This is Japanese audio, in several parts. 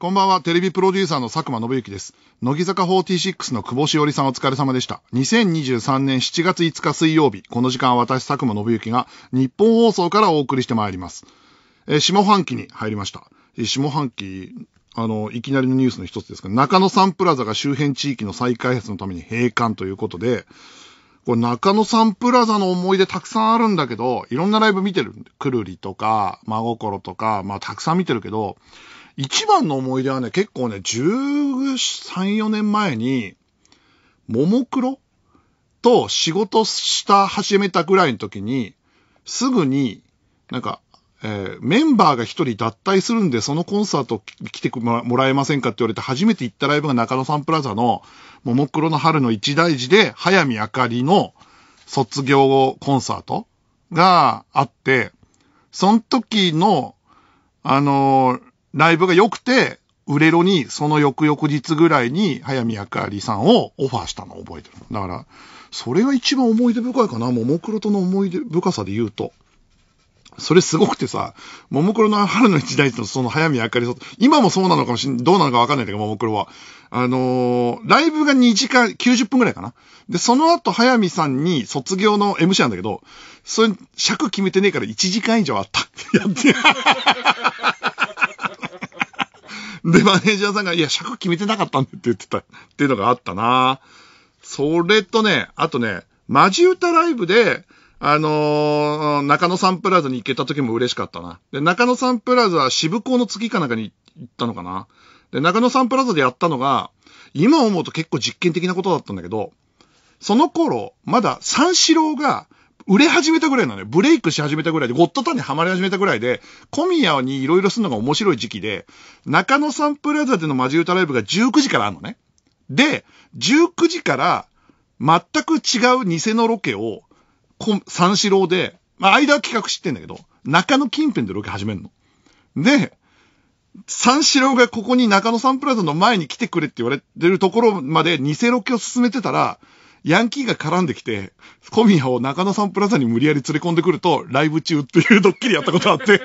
こんばんは、テレビプロデューサーの佐久間信之です。乃木坂46の久保しおりさんお疲れ様でした。2023年7月5日水曜日、この時間私佐久間信之が日本放送からお送りしてまいります。えー、下半期に入りました。下半期、あの、いきなりのニュースの一つですが、中野サンプラザが周辺地域の再開発のために閉館ということで、これ中野サンプラザの思い出たくさんあるんだけど、いろんなライブ見てる。くるりとか、真心とか、まあたくさん見てるけど、一番の思い出はね、結構ね、13、4年前に、ももクロと仕事した、始めたぐらいの時に、すぐに、なんか、えー、メンバーが一人脱退するんで、そのコンサート来てもらえませんかって言われて、初めて行ったライブが中野サンプラザの、ももクロの春の一大事で、早見あかりの卒業コンサートがあって、その時の、あのー、ライブが良くて、売れろに、その翌々日ぐらいに、早見あかりさんをオファーしたのを覚えてる。だから、それが一番思い出深いかな。ももクロとの思い出深さで言うと。それすごくてさ、ももクロの春の時代のその早見あかりさん、今もそうなのかもしん、どうなのかわかんないんだけど、ももクロは。あのー、ライブが2時間、90分ぐらいかな。で、その後、早見さんに卒業の MC なんだけど、それ、尺決めてねえから1時間以上あった。やって。で、マネージャーさんが、いや、尺決めてなかったんでって言ってたっていうのがあったなそれとね、あとね、マジ歌ライブで、あのー、中野サンプラザに行けた時も嬉しかったな。で、中野サンプラザは渋港の月かなんかに行ったのかな。で、中野サンプラザでやったのが、今思うと結構実験的なことだったんだけど、その頃、まだ三四郎が売れ始めたぐらいなのよ。ブレイクし始めたぐらいで、ゴッドタンにハマり始めたぐらいで、小宮に色々するのが面白い時期で、中野サンプラザでのマジ歌ライブが19時からあるのね。で、19時から、全く違う偽のロケを、三四郎で、まあ、間は企画知ってんだけど、中野近辺でロケ始めるの。で、三四郎がここに中野サンプラザの前に来てくれって言われてるところまで偽ロケを進めてたら、ヤンキーが絡んできて、小宮を中野サンプラザに無理やり連れ込んでくると、ライブ中っていうドッキリやったことあって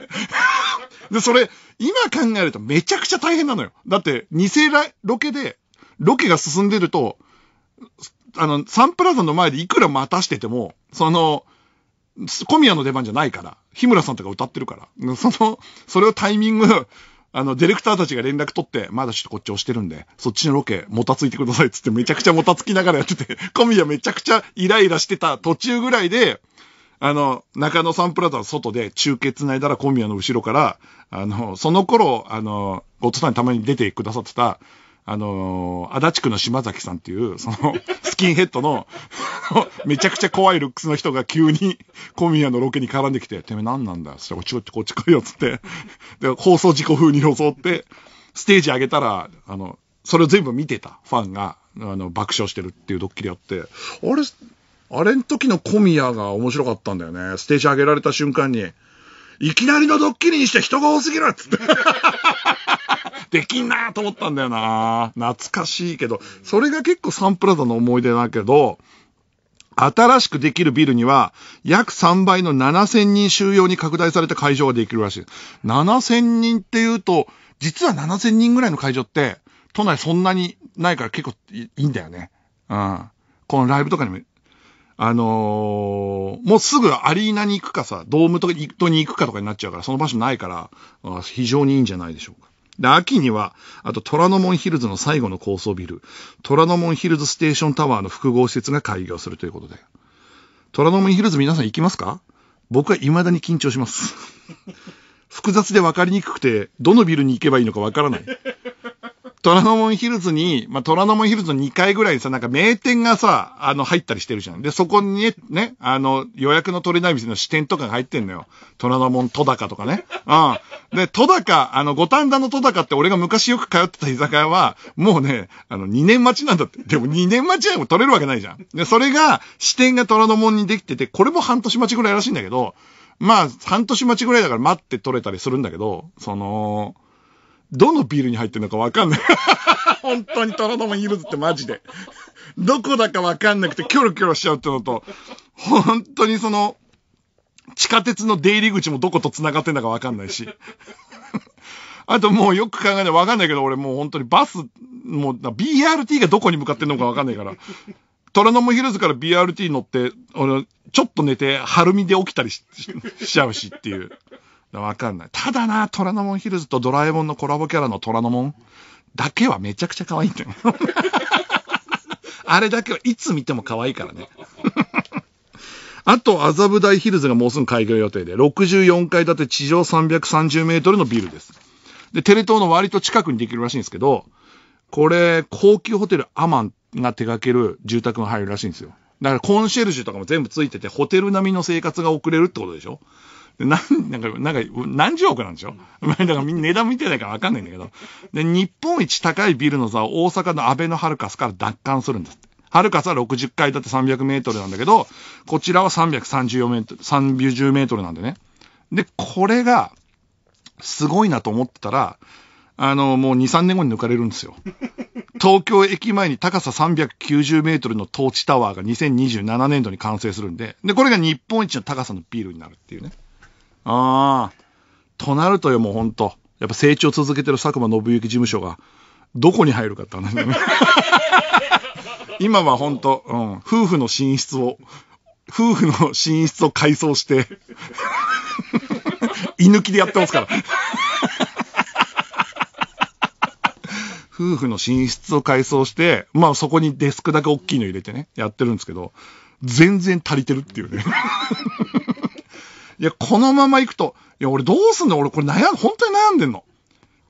で、それ、今考えるとめちゃくちゃ大変なのよ。だって、偽ロケで、ロケが進んでると、あの、サンプラザの前でいくら待たしてても、その、小宮の出番じゃないから、日村さんとか歌ってるから、その、それをタイミング、あの、ディレクターたちが連絡取って、まだちょっとこっち押してるんで、そっちのロケ、もたついてくださいっつってめちゃくちゃもたつきながらやってて、小 宮めちゃくちゃイライラしてた途中ぐらいで、あの、中野サンプラザの外で中継繋いだら小宮の後ろから、あの、その頃、あの、ゴッドさんにたまに出てくださってた、あのー、足立区の島崎さんっていう、その、スキンヘッドの めちゃくちゃ怖いルックスの人が急に小宮のロケに絡んできて、てめえ何なんだよ。そしたら、ちこっちこっち来いよ、つって。で、放送事故風に装って、ステージ上げたら、あの、それを全部見てたファンが、あの、爆笑してるっていうドッキリあって、あれ、あれん時の小宮が面白かったんだよね。ステージ上げられた瞬間に、いきなりのドッキリにして人が多すぎるっつって。できんなーと思ったんだよな懐かしいけど、それが結構サンプラザの思い出だけど、新しくできるビルには、約3倍の7000人収容に拡大された会場ができるらしい。7000人って言うと、実は7000人ぐらいの会場って、都内そんなにないから結構いいんだよね。うん。このライブとかにも、あのー、もうすぐアリーナに行くかさ、ドームとかに行くかとかになっちゃうから、その場所ないから、非常にいいんじゃないでしょうか。で、秋には、あと虎ノ門ヒルズの最後の高層ビル、虎ノ門ヒルズステーションタワーの複合施設が開業するということで。虎ノ門ヒルズ皆さん行きますか僕は未だに緊張します。複雑で分かりにくくて、どのビルに行けばいいのか分からない。虎ノ門ヒルズに、まあ、虎ノ門ヒルズの2階ぐらいにさ、なんか名店がさ、あの、入ったりしてるじゃん。で、そこにね、ねあの、予約の取れない店の支店とかが入ってんのよ。虎ノ門戸高とかね。うん。で、戸高、あの、五反田の戸高って俺が昔よく通ってた居酒屋は、もうね、あの、2年待ちなんだって。でも2年待ちでも取れるわけないじゃん。で、それが、支店が虎ノ門にできてて、これも半年待ちぐらいらしいんだけど、まあ、半年待ちぐらいだから待って取れたりするんだけど、その、どのビールに入ってるのかわかんない。本当にロノモヒルズってマジで。どこだかわかんなくてキョロキョロしちゃうってのと、本当にその、地下鉄の出入り口もどこと繋がってんだかわかんないし。あともうよく考えないわかんないけど、俺もう本当にバス、もう BRT がどこに向かってんのかわかんないから。虎ノ門ヒルズから BRT 乗って、俺、ちょっと寝て、晴海で起きたりししちゃうしっていう。わかんない。ただな、虎ノ門ヒルズとドラえもんのコラボキャラの虎ノ門だけはめちゃくちゃ可愛いんだよ。あれだけはいつ見ても可愛いからね。あと、麻布台ヒルズがもうすぐ開業予定で、64階建て地上330メートルのビルです。で、テレ東の割と近くにできるらしいんですけど、これ、高級ホテルアマンが手掛ける住宅が入るらしいんですよ。だからコンシェルジュとかも全部ついてて、ホテル並みの生活が送れるってことでしょなんなんか、なんか、何十億なんでしょ、うだからみんな値段見てないからわかんないんだけど。で、日本一高いビルの座を大阪の安倍のハルカスから奪還するんです。ハルカスは60階建て300メートルなんだけど、こちらは334メートル、3 0メートルなんでね。で、これが、すごいなと思ってたら、あの、もう2、3年後に抜かれるんですよ。東京駅前に高さ390メートルのトーチタワーが2027年度に完成するんで、で、これが日本一の高さのビールになるっていうね。ああ。となるとよ、もうほんと。やっぱ成長続けてる佐久間信行事務所が、どこに入るかって話だね。今は本当、うん、夫婦の寝室を、夫婦の寝室を改装して 居抜きでやってますから。夫婦の寝室を改装して、まあそこにデスクだけ大きいの入れてね、やってるんですけど、全然足りてるっていうね。いや、このまま行くと、いや、俺どうすんの俺これ悩ん、本当に悩んでんの。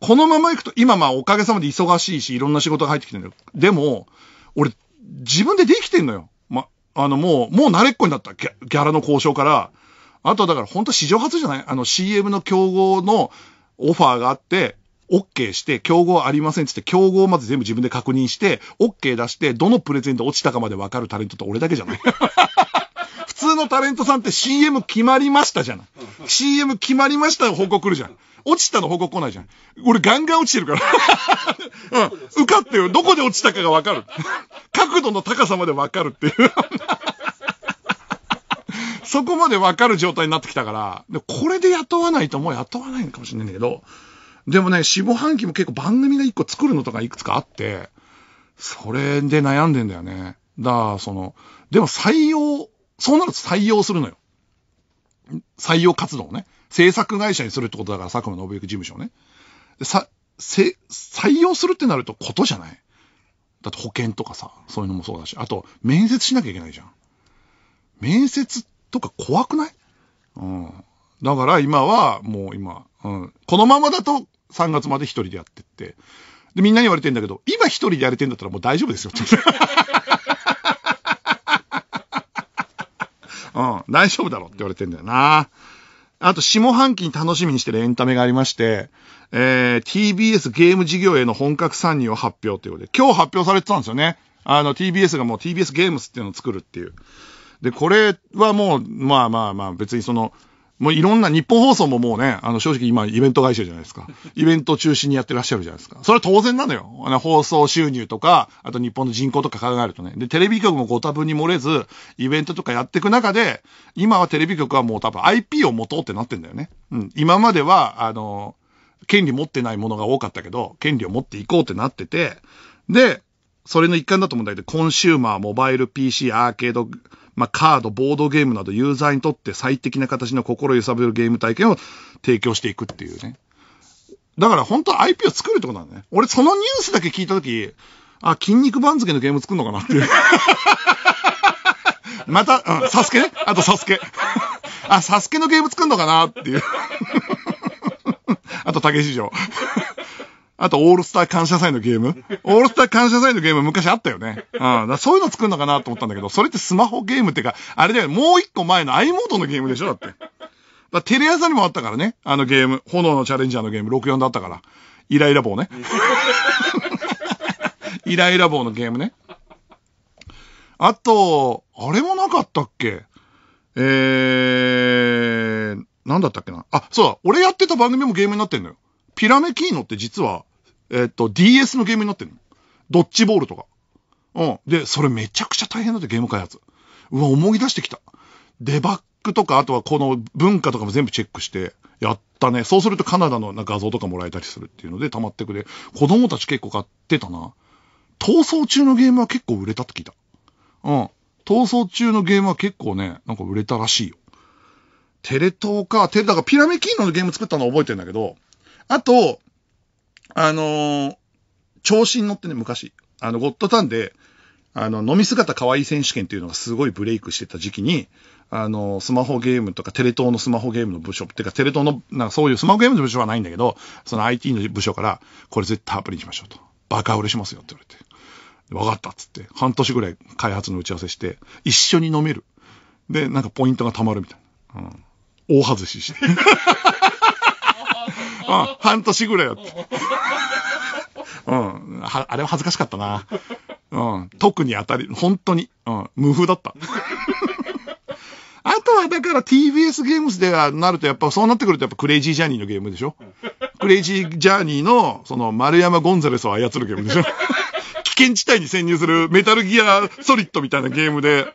このまま行くと、今まあおかげさまで忙しいし、いろんな仕事が入ってきてるんだよ。でも、俺、自分でできてんのよ。ま、あの、もう、もう慣れっこになったギャ。ギャラの交渉から。あとだから本当史上初じゃないあの CM の競合のオファーがあって、OK して、競合ありませんってって、競合をまず全部自分で確認して、OK 出して、どのプレゼント落ちたかまで分かるタレントって俺だけじゃない通のタレントさんって CM 決まりましたじゃない。CM 決まりましたの報告来るじゃん。落ちたの報告来ないじゃん。俺ガンガン落ちてるから。うん。受かってよ。どこで落ちたかがわかる。角度の高さまでわかるっていう。そこまでわかる状態になってきたから、でこれで雇わないともう雇わないのかもしれないんだけど、でもね、下半期も結構番組が一個作るのとかいくつかあって、それで悩んでんだよね。だから、その、でも採用そうなると採用するのよ。採用活動をね。制作会社にするってことだから、佐久間信行事務所をね。さ、せ、採用するってなるとことじゃない。だって保険とかさ、そういうのもそうだし。あと、面接しなきゃいけないじゃん。面接とか怖くないうん。だから今は、もう今、うん。このままだと3月まで一人でやってって。で、みんなに言われてんだけど、今一人でやれてんだったらもう大丈夫ですよって。うん、大丈夫だろって言われてんだよな。あと、下半期に楽しみにしてるエンタメがありまして、えー、TBS ゲーム事業への本格参入を発表ということで、今日発表されてたんですよね。あの、TBS がもう TBS ゲームスっていうのを作るっていう。で、これはもう、まあまあまあ、別にその、もういろんな日本放送ももうね、あの正直今イベント会社じゃないですか。イベント中心にやってらっしゃるじゃないですか。それは当然なのよ。あの放送収入とか、あと日本の人口とか考えるとね。で、テレビ局もご多分に漏れず、イベントとかやっていく中で、今はテレビ局はもう多分 IP を持とうってなってんだよね。うん。今までは、あの、権利持ってないものが多かったけど、権利を持っていこうってなってて、で、それの一環だと思うんだけど、コンシューマー、モバイル、PC、アーケード、まあ、カード、ボードゲームなどユーザーにとって最適な形の心揺さぶるゲーム体験を提供していくっていうね。だから本当は IP を作るってことなんだね。俺そのニュースだけ聞いたとき、あ、筋肉番付のゲーム作るのかなっていう。また、うん、サスケね。あとサスケ。あ、サスケのゲーム作るのかなっていう。あと、竹市場。あと、オールスター感謝祭のゲームオールスター感謝祭のゲーム昔あったよね。うん。そういうの作るのかなと思ったんだけど、それってスマホゲームってか、あれだよね、もう一個前の i モードのゲームでしょだって。だテレ朝にもあったからね。あのゲーム。炎のチャレンジャーのゲーム、64だったから。イライラ棒ね。イライラ棒のゲームね。あと、あれもなかったっけえー、なんだったっけな。あ、そうだ。俺やってた番組もゲームになってんのよ。ピラメキーノって実は、えっと、DS のゲームになってるの。ドッジボールとか。うん。で、それめちゃくちゃ大変だって、ゲーム開発。うわ、思い出してきた。デバッグとか、あとはこの文化とかも全部チェックして、やったね。そうするとカナダの画像とかもらえたりするっていうので溜まってくれ。子供たち結構買ってたな。逃走中のゲームは結構売れたって聞いた。うん。逃走中のゲームは結構ね、なんか売れたらしいよ。テレ東か、テレ、だからピラミキーノのゲーム作ったの覚えてんだけど、あと、あのー、調子に乗ってね、昔。あの、ゴッドタンで、あの、飲み姿可愛い選手権っていうのがすごいブレイクしてた時期に、あの、スマホゲームとか、テレ東のスマホゲームの部署、ってか、テレ東の、なんかそういうスマホゲームの部署はないんだけど、その IT の部署から、これ絶対アプリにしましょうと。バカ売れしますよって言われて。分かったっつって、半年ぐらい開発の打ち合わせして、一緒に飲める。で、なんかポイントが貯まるみたいな。うん。大外しして。半年ぐらいやって。うん。は、あれは恥ずかしかったな。うん。特に当たり、本当に。うん。無風だった。あとはだから TBS ゲームズではなるとやっぱそうなってくるとやっぱクレイジージャーニーのゲームでしょクレイジージャーニーのその丸山ゴンザレスを操るゲームでしょ危険地帯に潜入するメタルギアソリッドみたいなゲームで、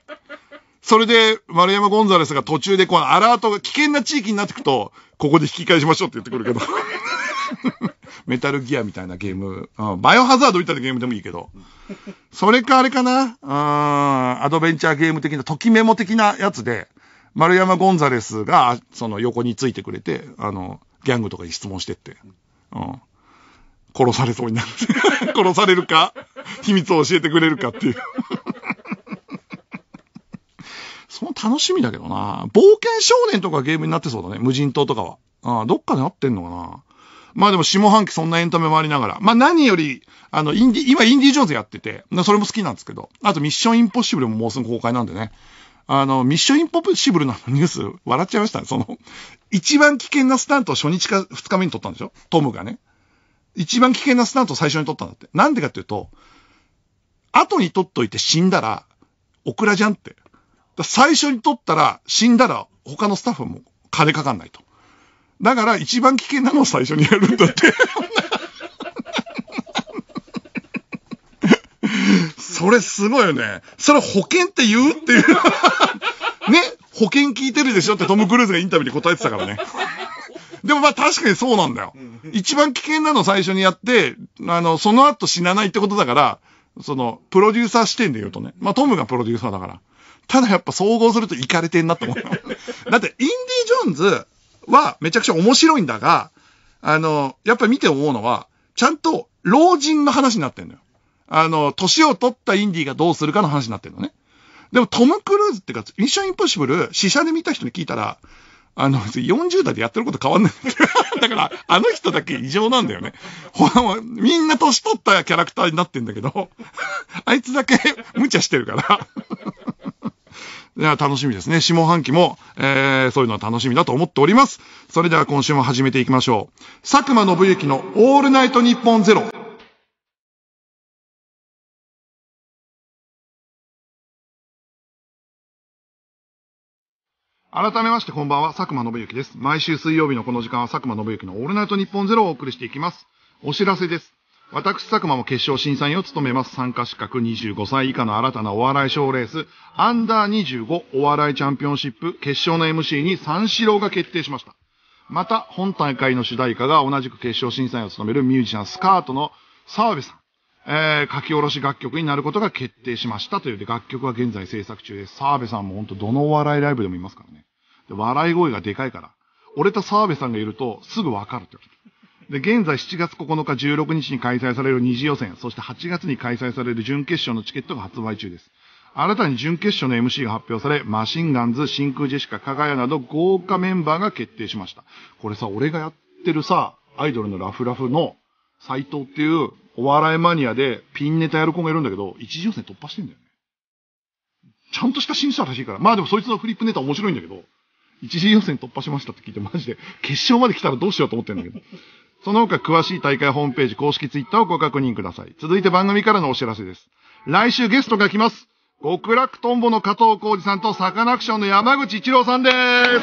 それで、丸山ゴンザレスが途中で、このアラートが危険な地域になってくと、ここで引き返しましょうって言ってくるけど。メタルギアみたいなゲーム、うん、バイオハザードみたいなゲームでもいいけど。それかあれかなうん、アドベンチャーゲーム的な、ときメモ的なやつで、丸山ゴンザレスが、その横についてくれて、あの、ギャングとかに質問してって。うん。殺されそうになる。殺されるか、秘密を教えてくれるかっていうその楽しみだけどな。冒険少年とかゲームになってそうだね。無人島とかは。ああ、どっかで会ってんのかな。まあでも下半期そんなエンタメもありながら。まあ何より、あの、インディ、今インディ・ジョーンズやってて、それも好きなんですけど、あとミッション・インポッシブルももうすぐ公開なんでね。あの、ミッション・インポッシブルのニュース、笑っちゃいましたね。その、一番危険なスタントを初日か二日目に撮ったんでしょトムがね。一番危険なスタントを最初に撮ったんだって。なんでかっていうと、後に撮っといて死んだら、オクラじゃんって。最初に取ったら、死んだら他のスタッフも金かかんないと。だから一番危険なのを最初にやるんだって。それすごいよね。それ保険って言うっていう。ね保険聞いてるでしょってトム・クルーズがインタビューで答えてたからね。でもまあ確かにそうなんだよ。一番危険なの最初にやって、あの、その後死なないってことだから、その、プロデューサー視点で言うとね。まあトムがプロデューサーだから。ただやっぱ総合するとイかれてんなと思う。だって、インディ・ジョーンズはめちゃくちゃ面白いんだが、あの、やっぱり見て思うのは、ちゃんと老人の話になってんのよ。あの、年を取ったインディがどうするかの話になってんのね。でもトム・クルーズってか、ミッション・インポッシブル、死者で見た人に聞いたら、あの、40代でやってること変わんない。だから、あの人だけ異常なんだよね。みんな年取ったキャラクターになってんだけど、あいつだけ無茶してるから楽しみですね。下半期も、えー、そういうのは楽しみだと思っております。それでは今週も始めていきましょう。佐久間信之のオールナイトニッポンゼロ。改めましてこんばんは、佐久間信之です。毎週水曜日のこの時間は佐久間信之のオールナイトニッポンゼロをお送りしていきます。お知らせです。私、佐久間も決勝審査員を務めます。参加資格25歳以下の新たなお笑い賞レース、アンダー25お笑いチャンピオンシップ決勝の MC に三四郎が決定しました。また、本大会の主題歌が同じく決勝審査員を務めるミュージシャンスカートの澤部さん、えー、書き下ろし楽曲になることが決定しましたというで、楽曲は現在制作中です。澤部さんも本当どのお笑いライブでもいますからね。で笑い声がでかいから、俺と澤部さんがいるとすぐわかるってこと。で、現在7月9日16日に開催される2次予選、そして8月に開催される準決勝のチケットが発売中です。新たに準決勝の MC が発表され、マシンガンズ、真空ジェシカ、加賀屋など豪華メンバーが決定しました。これさ、俺がやってるさ、アイドルのラフラフの斎藤っていうお笑いマニアでピンネタやる子がいるんだけど、一次予選突破してんだよね。ちゃんとした審査らしいから。まあでもそいつのフリップネタ面白いんだけど、一次予選突破しましたって聞いてマジで、決勝まで来たらどうしようと思ってんだけど。その他詳しい大会ホームページ公式ツイッターをご確認ください。続いて番組からのお知らせです。来週ゲストが来ます。極楽とんぼの加藤浩二さんとサカナクションの山口一郎さんです。え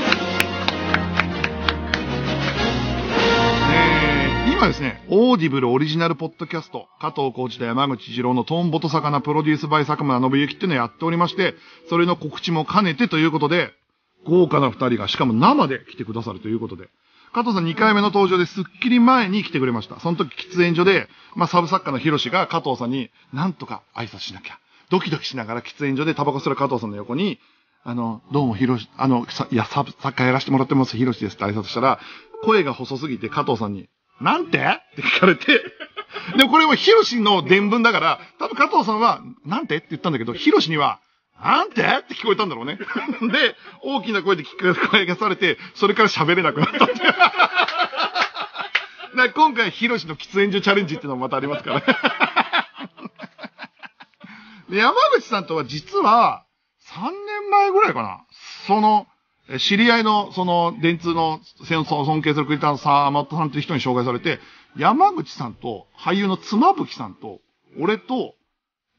ー、今ですね、オーディブルオリジナルポッドキャスト、加藤浩二と山口一郎のトンボと魚プロデュースバイ佐久間信之っていうのをやっておりまして、それの告知も兼ねてということで、豪華な二人がしかも生で来てくださるということで、加藤さん2回目の登場でスッキリ前に来てくれました。その時喫煙所で、まあ、サブ作家のヒロシが加藤さんに、なんとか挨拶しなきゃ。ドキドキしながら喫煙所でタバコする加藤さんの横に、あの、どうもヒロシ、あの、いや、サブ作家やらせてもらってます、ヒロシですって挨拶したら、声が細すぎて加藤さんに、なんてって聞かれて、でもこれもヒロシの伝聞だから、多分加藤さんは、なんてって言ったんだけど、ヒロシには、なんてって聞こえたんだろうね。で、大きな声で聞え、声がされて、それから喋れなくなったっ な今回、ヒロシの喫煙所チャレンジっていうのもまたありますからね。で山口さんとは実は、3年前ぐらいかな。その、知り合いの、その、電通の戦争を尊敬するクリタンさん、マットさんという人に紹介されて、山口さんと、俳優の妻夫木さんと、俺と、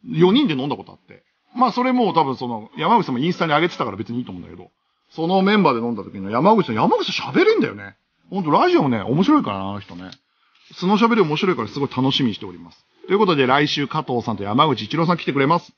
4人で飲んだことあって。まあそれも多分その、山口さんもインスタに上げてたから別にいいと思うんだけど、そのメンバーで飲んだ時の山口さん、山口さん喋れんだよね。ほんとラジオもね、面白いからな、あの人ね。素の喋り面白いからすごい楽しみにしております。ということで来週加藤さんと山口一郎さん来てくれます。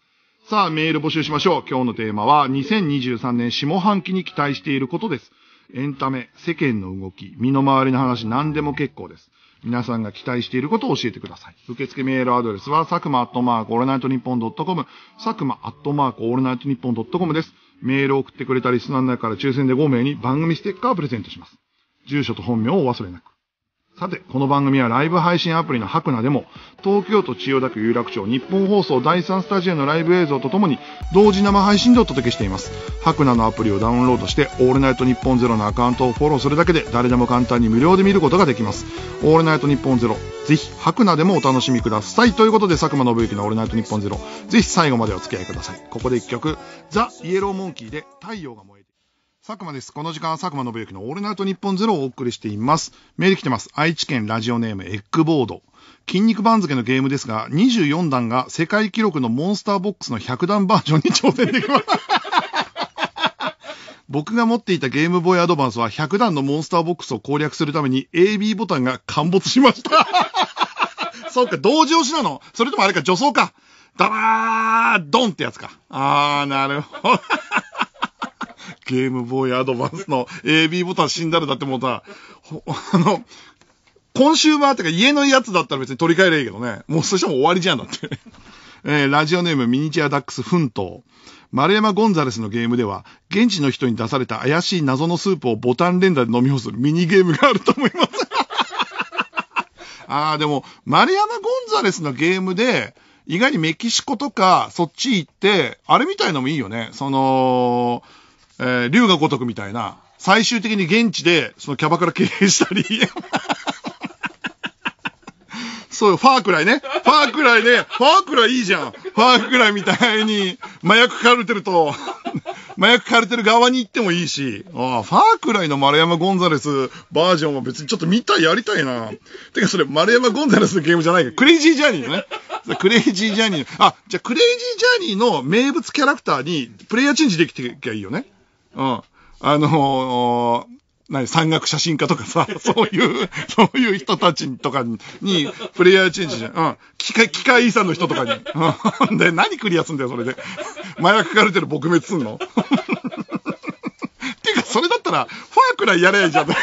さあ、メール募集しましょう。今日のテーマは、2023年下半期に期待していることです。エンタメ、世間の動き、身の回りの話、何でも結構です。皆さんが期待していることを教えてください。受付メールアドレスは、佐久間アットマークオールナイトニッポンドットコム、佐久間アットマークオールナイトニッポンドットコムです。メールを送ってくれたリスナーの中から抽選で5名に番組ステッカーをプレゼントします。住所と本名をお忘れなく。さて、この番組はライブ配信アプリのハクナでも、東京都千代田区有楽町日本放送第3スタジオのライブ映像とともに、同時生配信でお届けしています。ハクナのアプリをダウンロードして、オールナイトニッポンゼロのアカウントをフォローするだけで、誰でも簡単に無料で見ることができます。オールナイトニッポンゼロ、ぜひ、ハクナでもお楽しみください。ということで、佐久間信之のオールナイトニッポンゼロ、ぜひ最後までお付き合いください。ここで一曲、ザ・イエローモンキーで太陽が燃え佐久間です。この時間は佐久間信之のオールナイト日本ゼロをお送りしています。メール来てます。愛知県ラジオネームエッグボード。筋肉番付のゲームですが、24段が世界記録のモンスターボックスの100段バージョンに挑戦できます。僕が持っていたゲームボーイアドバンスは100段のモンスターボックスを攻略するために AB ボタンが陥没しました。そうか、同時押しなのそれともあれか、助走か。ダバードンってやつか。あー、なるほど。ゲームボーイアドバンスの AB ボタン死んだらだってもうさ、あの、コンシューマーってか家のやつだったら別に取り替えればいいけどね。もうそしたら終わりじゃんだって。えー、ラジオネームミニチュアダックス奮闘。丸山ゴンザレスのゲームでは、現地の人に出された怪しい謎のスープをボタン連打で飲み干すミニゲームがあると思います。ああ、でも、丸山ゴンザレスのゲームで、意外にメキシコとか、そっち行って、あれみたいのもいいよね。その、えー、竜が如くみたいな、最終的に現地で、そのキャバクラ経営したりそうファークライね。ファークライね。ファークライいいじゃん。ファークライみたいに、麻薬カルテルと麻薬カルテル側に行ってもいいし、ああ、ファークライの丸山ゴンザレスバージョンは別にちょっと見たい、やりたいな。てかそれ、丸山ゴンザレスのゲームじゃないけど、クレイジージャーニーね。クレイジージャーニー。あ、じゃあクレイジージャーニーの名物キャラクターにプレイヤーチェンジできてきゃいいよね。うん。あのー、何、山岳写真家とかさ、そういう、そういう人たちとかに、にプレイヤーチェンジじゃん。うん。機械、機械遺産の人とかに。うん。で、何クリアすんだよ、それで。麻薬カルテル撲滅すんのていうか、それだったら、ファークラやれじゃん。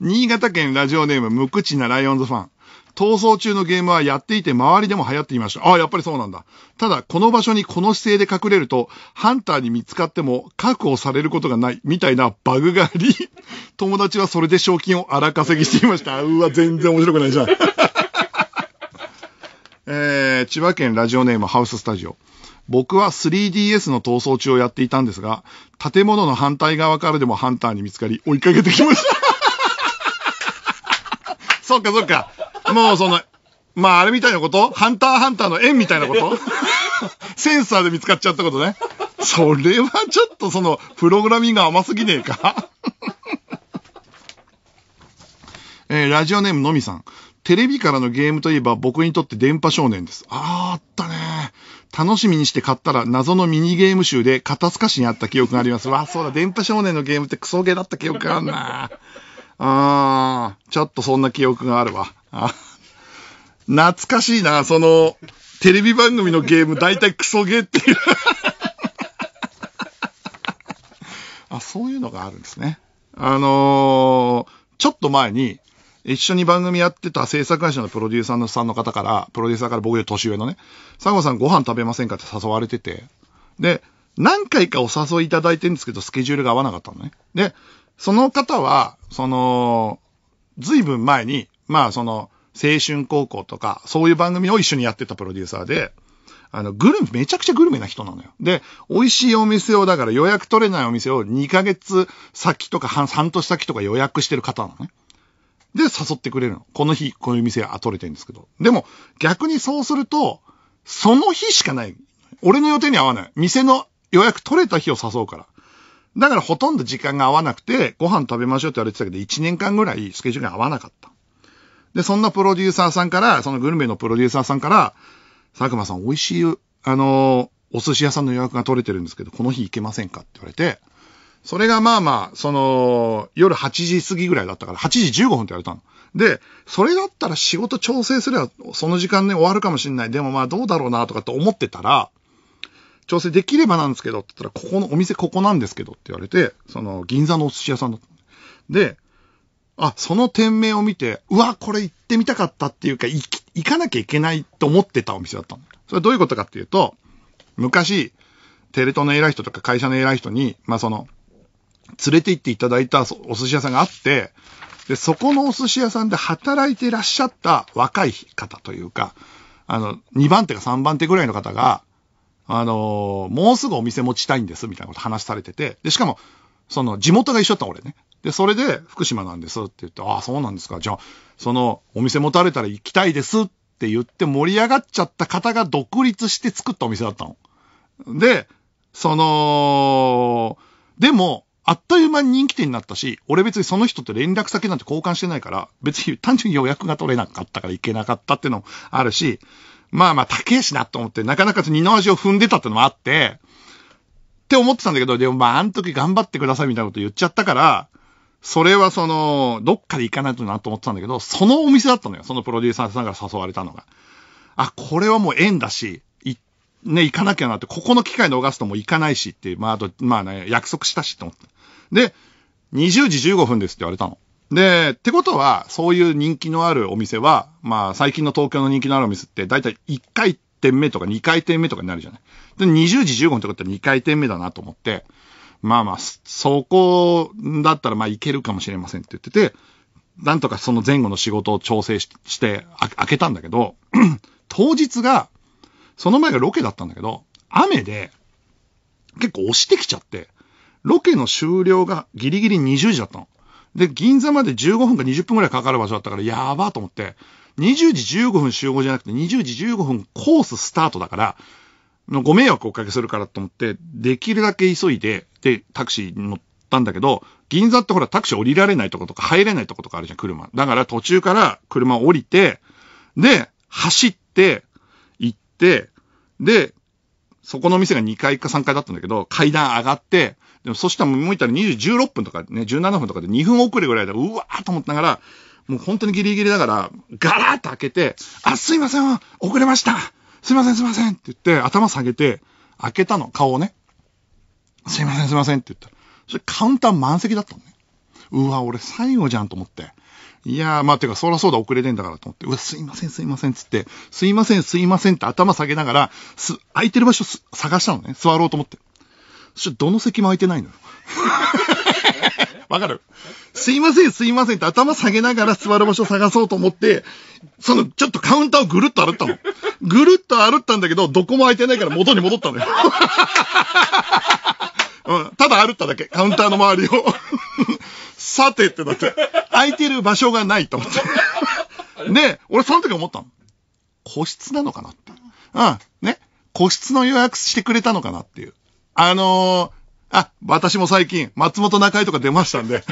新潟県ラジオネーム、無口なライオンズファン。逃走中のゲームはやっていて周りでも流行っていました。ああ、やっぱりそうなんだ。ただ、この場所にこの姿勢で隠れると、ハンターに見つかっても確保されることがない、みたいなバグがあり、友達はそれで賞金を荒稼ぎしていました。うわ、全然面白くないじゃん。えー、千葉県ラジオネームハウススタジオ。僕は 3DS の逃走中をやっていたんですが、建物の反対側からでもハンターに見つかり追いかけてきました。そっかそっか。もうその、まああれみたいなことハンターハンターの縁みたいなこと センサーで見つかっちゃったことね。それはちょっとその、プログラミング甘すぎねえか えー、ラジオネームのみさん。テレビからのゲームといえば僕にとって電波少年です。あーあったね。楽しみにして買ったら謎のミニゲーム集で肩透かしにあった記憶があります。わ、そうだ、電波少年のゲームってクソゲーだった記憶があるな。あー、ちょっとそんな記憶があるわ。あ、懐かしいな、その、テレビ番組のゲーム、大体クソゲーっていう あ、そういうのがあるんですね。あのー、ちょっと前に、一緒に番組やってた制作会社のプロデューサーのさんの方から、プロデューサーから僕より年上のね、サゴさんご飯食べませんかって誘われてて、で、何回かお誘いいただいてるんですけど、スケジュールが合わなかったのね。で、その方は、その、ずいぶん前に、まあその、青春高校とか、そういう番組を一緒にやってたプロデューサーで、あの、グルメ、めちゃくちゃグルメな人なのよ。で、美味しいお店を、だから予約取れないお店を2ヶ月先とか半、半年先とか予約してる方なのね。で、誘ってくれるの。この日、こういう店は取れてるんですけど。でも、逆にそうすると、その日しかない。俺の予定に合わない。店の予約取れた日を誘うから。だからほとんど時間が合わなくて、ご飯食べましょうって言われてたけど、1年間ぐらいスケジュールが合わなかった。で、そんなプロデューサーさんから、そのグルメのプロデューサーさんから、佐久間さん美味しい、あの、お寿司屋さんの予約が取れてるんですけど、この日行けませんかって言われて、それがまあまあ、その、夜8時過ぎぐらいだったから、8時15分って言われたの。で、それだったら仕事調整すれば、その時間で、ね、終わるかもしんない。でもまあどうだろうなとかって思ってたら、調整できればなんですけどって言ったら、ここのお店ここなんですけどって言われて、その銀座のお寿司屋さんだった。で、あ、その店名を見て、うわ、これ行ってみたかったっていうか、行かなきゃいけないと思ってたお店だったの。それどういうことかっていうと、昔、テレ東の偉い人とか会社の偉い人に、まあ、その、連れて行っていただいたお寿司屋さんがあって、で、そこのお寿司屋さんで働いていらっしゃった若い方というか、あの、2番手か3番手ぐらいの方が、あのー、もうすぐお店持ちたいんです、みたいなこと話されてて、で、しかも、その、地元が一緒だった俺ね。で、それで、福島なんですって言って、ああ、そうなんですか。じゃあ、その、お店持たれたら行きたいですって言って盛り上がっちゃった方が独立して作ったお店だったの。で、その、でも、あっという間に人気店になったし、俺別にその人と連絡先なんて交換してないから、別に単純に予約が取れなかったから行けなかったってのもあるし、まあまあ高えしなと思って、なかなか二の足を踏んでたってのもあって、って思ってたんだけど、でもまああの時頑張ってくださいみたいなこと言っちゃったから、それはその、どっかで行かないとなと思ってたんだけど、そのお店だったのよ。そのプロデューサーさんから誘われたのが。あ、これはもう縁だし、ね、行かなきゃなって、ここの機会逃すともう行かないしっていう、まあ、あと、まあね、約束したしって思って。で、20時15分ですって言われたの。で、ってことは、そういう人気のあるお店は、まあ、最近の東京の人気のあるお店って、だいたい1回転目とか2回転目とかになるじゃない。で、20時15分ってことは2回転目だなと思って、まあまあ、そこだったらまあいけるかもしれませんって言ってて、なんとかその前後の仕事を調整ししてあ、開けたんだけど、当日が、その前がロケだったんだけど、雨で、結構押してきちゃって、ロケの終了がギリギリ20時だったの。で、銀座まで15分か20分くらいかかる場所だったから、やばと思って、20時15分集合じゃなくて20時15分コーススタートだから、のご迷惑をおかけするからと思って、できるだけ急いで、で、タクシーに乗ったんだけど、銀座ってほらタクシー降りられないとことか入れないとことかあるじゃん、車。だから途中から車を降りて、で、走って、行って、で、そこの店が2階か3階だったんだけど、階段上がって、でもそしたらもう行ったら2 6分とかね、17分とかで2分遅れぐらいで、うわーと思ったから、もう本当にギリギリだから、ガラーッと開けて、あ、すいません、遅れましたすいませんすいませんって言って、頭下げて、開けたの、顔をね。すいませんすいませんって言ったら。それカウンター満席だったのね。うわ、俺最後じゃんと思って。いやー、まあ、てか、そらそうだ、遅れてんだからと思って、うわ、すいません、すいません、つって、すいません、すいませんって頭下げながら、す、空いてる場所探したのね、座ろうと思って。そしどの席も空いてないのよ。わかるすいません、すいませんって頭下げながら座る場所探そうと思って、その、ちょっとカウンターをぐるっと歩ったの。ぐるっと歩ったんだけど、どこも空いてないから元に戻ったのよ。うん、ただ歩っただけ、カウンターの周りを。さてってなって、空いてる場所がないと思って。で、俺その時思ったの。個室なのかなって。うん、ね。個室の予約してくれたのかなっていう。あのー、あ、私も最近、松本中井とか出ましたんで。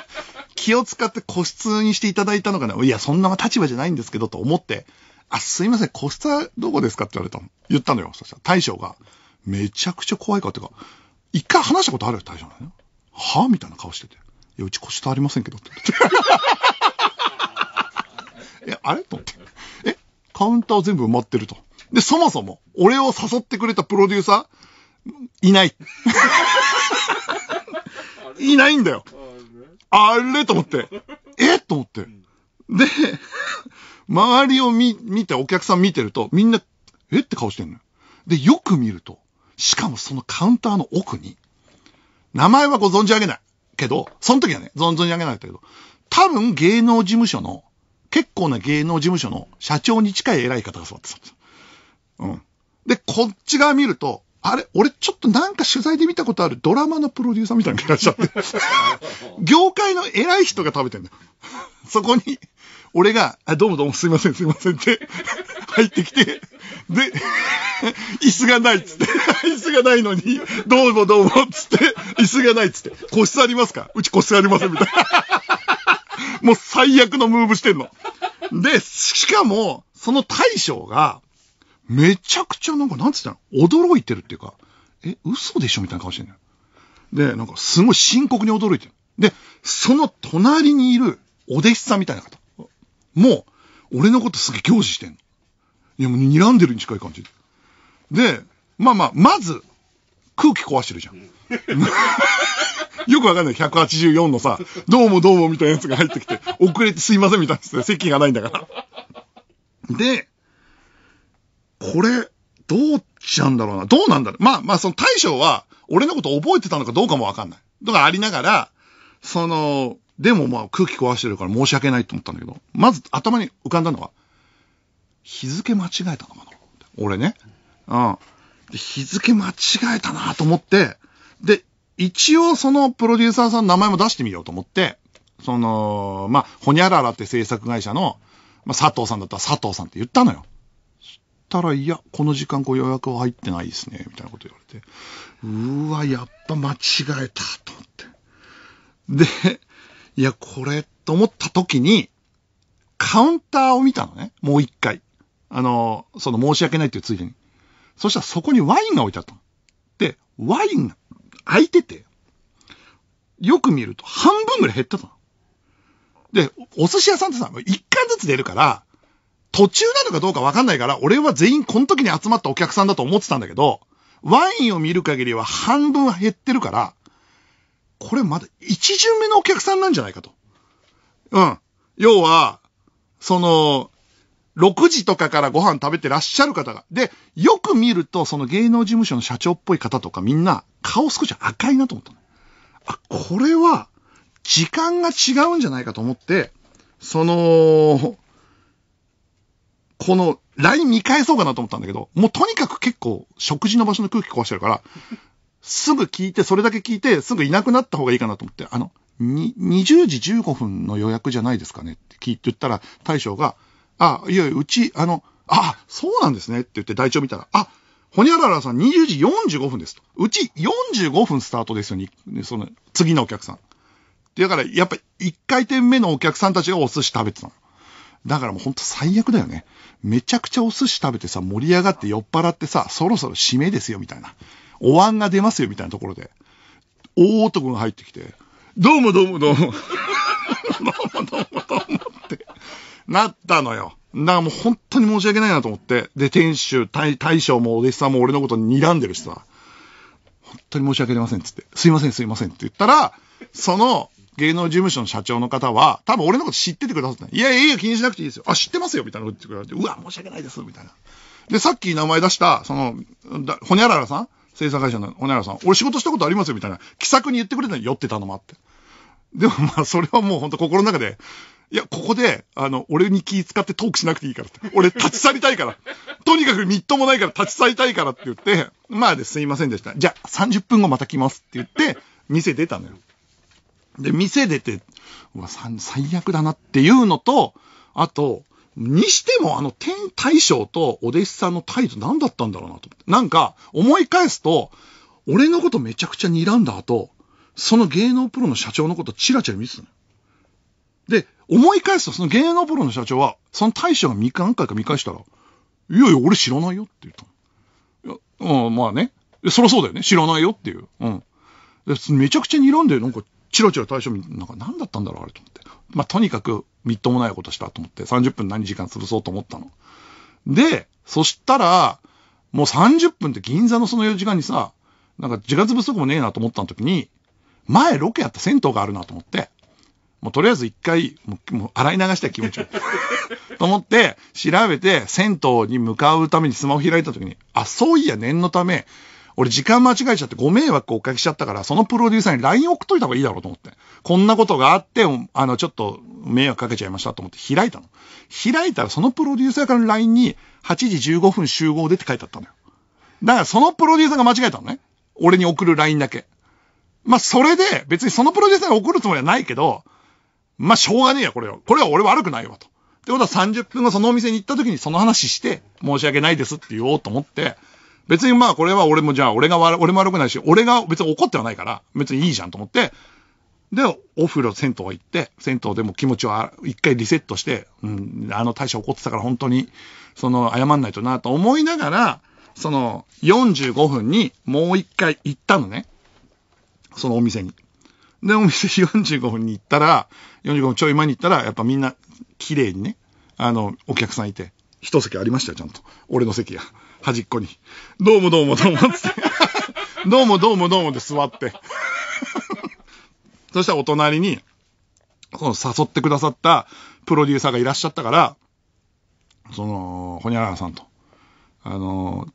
気を使って個室にしていただいたのかな。いや、そんな立場じゃないんですけど、と思って。あ、すいません、個室はどこですかって言われたの。言ったのよ。そしたら大将が、めちゃくちゃ怖いかってか、一回話したことあるよ、大将なのはみたいな顔してて。いや、うち個室ありませんけど、ってって。え、あれと思って。え、カウンター全部埋まってると。で、そもそも、俺を誘ってくれたプロデューサー、いない。いないんだよ。あれと思って。えと思って。で、周りを見、見て、お客さん見てると、みんな、えって顔してんのよ。で、よく見ると、しかもそのカウンターの奥に、名前はご存知あげない。けど、その時はね、存じ上げないけど、多分芸能事務所の、結構な芸能事務所の社長に近い偉い方が座ってたんですよ。うん。で、こっち側見ると、あれ、俺ちょっとなんか取材で見たことあるドラマのプロデューサーみたいな気がしちゃって、業界の偉い人が食べてんだよ。そこに、俺が、あどうもどうもすいませんすいませんって、入ってきて、で、椅子がないっつって、椅子がないのに、どうもどうもっつって、椅子がないっつって、個室ありますかうち個室ありませんみたいな。もう最悪のムーブしてんの。で、しかも、その大将が、めちゃくちゃなんか、なんつったの驚いてるっていうか、え、嘘でしょみたいな顔してんのよ。で、なんかすごい深刻に驚いてる。で、その隣にいるお弟子さんみたいな方。もう、俺のことすげえ凝視してんの。いや、もう睨んでるに近い感じで。で、まあまあ、まず、空気壊してるじゃん。よくわかんない。184のさ、どうもどうもみたいなやつが入ってきて、遅れてすいませんみたいな。席がないんだから。で、これ、どうしちゃうんだろうな。どうなんだろう。まあまあ、その大将は、俺のこと覚えてたのかどうかもわかんない。とかありながら、その、でもまあ空気壊してるから申し訳ないと思ったんだけど、まず頭に浮かんだのは、日付間違えたのかな俺ね。うん。日付間違えたなと思って、で、一応そのプロデューサーさんの名前も出してみようと思って、その、まあ、ほにゃららって制作会社の、まあ、佐藤さんだったら佐藤さんって言ったのよ。たら、いや、この時間こう予約は入ってないですね、みたいなこと言われて、うわ、やっぱ間違えた、と思って。で、いや、これ、と思った時に、カウンターを見たのね、もう一回。あの、その申し訳ないっていうついでに。そしたらそこにワインが置いてあったの。で、ワインが空いてて、よく見ると半分ぐらい減ってたの。で、お寿司屋さんってさ、一貫ずつ出るから、途中なのかどうかわかんないから、俺は全員この時に集まったお客さんだと思ってたんだけど、ワインを見る限りは半分は減ってるから、これまだ一巡目のお客さんなんじゃないかと。うん。要は、その、6時とかからご飯食べてらっしゃる方が。で、よく見ると、その芸能事務所の社長っぽい方とかみんな、顔少し赤いなと思ったの。あ、これは、時間が違うんじゃないかと思って、その、この LINE 見返そうかなと思ったんだけど、もうとにかく結構食事の場所の空気壊してるから、すぐ聞いて、それだけ聞いて、すぐいなくなった方がいいかなと思って、あの、に、20時15分の予約じゃないですかねって聞いて言ったら、大将が、あ、いや、うち、あの、あ、そうなんですねって言って台帳見たら、あ、ほにゃららさん20時45分ですと。うち45分スタートですよね。その、次のお客さん。だから、やっぱ、1回転目のお客さんたちがお寿司食べてたの。だからもうほんと最悪だよね。めちゃくちゃお寿司食べてさ、盛り上がって酔っ払ってさ、そろそろ締めですよ、みたいな。お椀が出ますよ、みたいなところで。大男が入ってきて、どうもどうもどうも。どうも どうもどうもって、なったのよ。だからもう本当に申し訳ないなと思って。で、店主、大大将もお弟子さんも俺のこと睨んでるしさ、本当に申し訳ありませんっつって、すいませんすいませんって言ったら、その、芸能事務所の社長の方は、多分俺のこと知っててくださったいやいやいや、気にしなくていいですよ。あ、知ってますよみたいなこと言ってくれて、うわ、申し訳ないです、みたいな。で、さっき名前出した、その、ほにゃららさん制作会社のほにゃらさん。俺仕事したことありますよ、みたいな。気さくに言ってくれたのに酔ってたのもあって。でもまあ、それはもう本当心の中で、いや、ここで、あの、俺に気使ってトークしなくていいからって。俺立ち去りたいから。とにかくみっともないから立ち去りたいからって言って、まあですいませんでした。じゃあ、30分後また来ますって言って、店出たのよ。で、店出て、うわ、最悪だなっていうのと、あと、にしてもあの天大将とお弟子さんの態度何だったんだろうなと思って。なんか、思い返すと、俺のことめちゃくちゃ睨んだ後、その芸能プロの社長のことチラチラ見てたで、思い返すとその芸能プロの社長は、その大将が何回か見返したら、いやいや、俺知らないよって言ったの。いや、うん、まあね。そりゃそうだよね。知らないよっていう。うん。めちゃくちゃ睨んで、なんかチロチロ象将、なんか何だったんだろう、あれと思って。まあ、とにかく、みっともないことしたと思って、30分何時間潰そうと思ったの。で、そしたら、もう30分って銀座のその4時間にさ、なんか時間潰すとこもねえなと思った時に、前ロケやった銭湯があるなと思って、もうとりあえず一回、もうもう洗い流したい気持ちを。と思って、調べて、銭湯に向かうためにスマホ開いた時に、あ、そういや念のため、俺時間間違えちゃってご迷惑をおかけしちゃったから、そのプロデューサーに LINE 送っといた方がいいだろうと思って。こんなことがあって、あの、ちょっと迷惑かけちゃいましたと思って開いたの。開いたらそのプロデューサーからの LINE に、8時15分集合でって書いてあったのよ。だからそのプロデューサーが間違えたのね。俺に送る LINE だけ。まあ、それで、別にそのプロデューサーに送るつもりはないけど、まあ、しょうがねえよ、これは。これは俺悪くないわ、と。ってことは30分後そのお店に行った時にその話して、申し訳ないですって言おうと思って、別にまあこれは俺もじゃあ俺が悪、俺も悪くないし、俺が別に怒ってはないから、別にいいじゃんと思って、で、お風呂、銭湯行って、銭湯でも気持ちを一回リセットして、うん、あの大将怒ってたから本当に、その、謝んないとなと思いながら、その、45分にもう一回行ったのね。そのお店に。で、お店45分に行ったら、45分ちょい前に行ったら、やっぱみんな、綺麗にね、あの、お客さんいて、一席ありましたよ、ちゃんと。俺の席が。端っこに。どうもどうもどうもって。どうもどうもどうもで座って。そしたらお隣に、その誘ってくださったプロデューサーがいらっしゃったから、その、ほにゃららさんと、あの、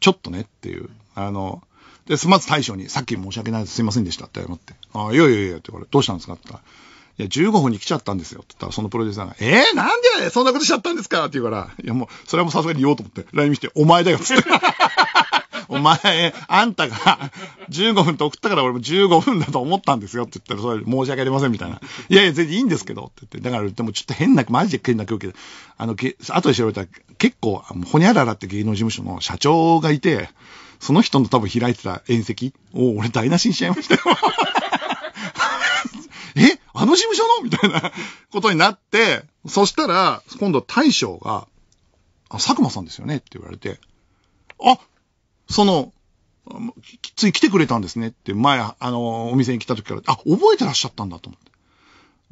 ちょっとねっていう、あの、で、まず大将に、さっき申し訳ないです、すいませんでしたって思って、ああ、いやいやいやってこれ、どうしたんですかって言ったら、いや、15分に来ちゃったんですよ。って言ったら、そのプロデューサーが、えー、なんでそんなことしちゃったんですかって言うから、いや、もう、それはもうさすがに言おうと思って、LINE 見て、お前だよ、つって。お前、あんたが15分と送ったから俺も15分だと思ったんですよって言ったら、それ申し訳ありませんみたいな。いやいや、全然いいんですけどって言って、だからでもちょっと変な、マジで変な空気で、あの、け後で調べたら結構、ほにゃららって芸能事務所の社長がいて、その人の多分開いてた宴席を俺台無しにしちゃいましたよ。えあの事務所のみたいなことになって、そしたら、今度大将が、あ、佐久間さんですよねって言われて、あ、その、つい来てくれたんですねって前、あの、お店に来た時から、あ、覚えてらっしゃったんだと思って。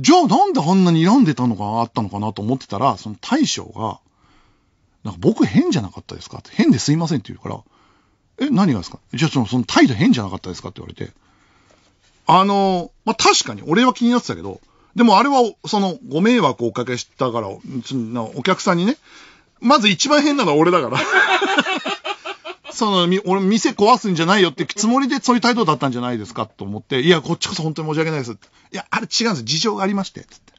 じゃあなんであんなに選んでたのかあったのかなと思ってたら、その大将が、なんか僕変じゃなかったですかって、変ですいませんって言うから、え、何がですかじゃあその、その態度変じゃなかったですかって言われて、あの、まあ、確かに俺は気になってたけど、でもあれは、その、ご迷惑をおかけしたから、お客さんにね、まず一番変なのは俺だから。その、み、俺、店壊すんじゃないよってつもりでそういう態度だったんじゃないですかと思って、いや、こっちこそ本当に申し訳ないです。いや、あれ違うんです。事情がありまして。つって。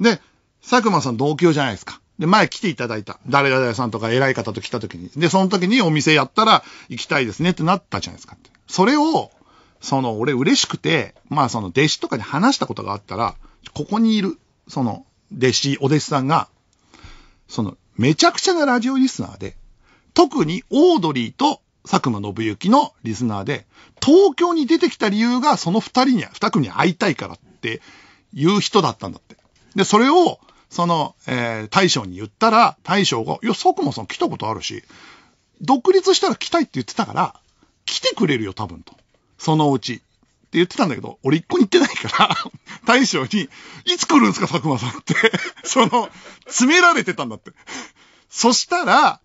で、佐久間さん同居じゃないですか。で、前来ていただいた。誰々さんとか偉い方と来た時に。で、その時にお店やったら行きたいですねってなったじゃないですかって。それを、その、俺嬉しくて、まあその弟子とかに話したことがあったら、ここにいる、その、弟子、お弟子さんが、その、めちゃくちゃなラジオリスナーで、特にオードリーと佐久間信之のリスナーで、東京に出てきた理由がその二人に、二組に会いたいからっていう人だったんだって。で、それを、その、えー、大将に言ったら、大将が、いや、佐久間さん来たことあるし、独立したら来たいって言ってたから、来てくれるよ、多分と。そのうち。って言ってたんだけど、俺一個に行ってないから、大将に、いつ来るんですか、佐久間さんって その、詰められてたんだってそしたら、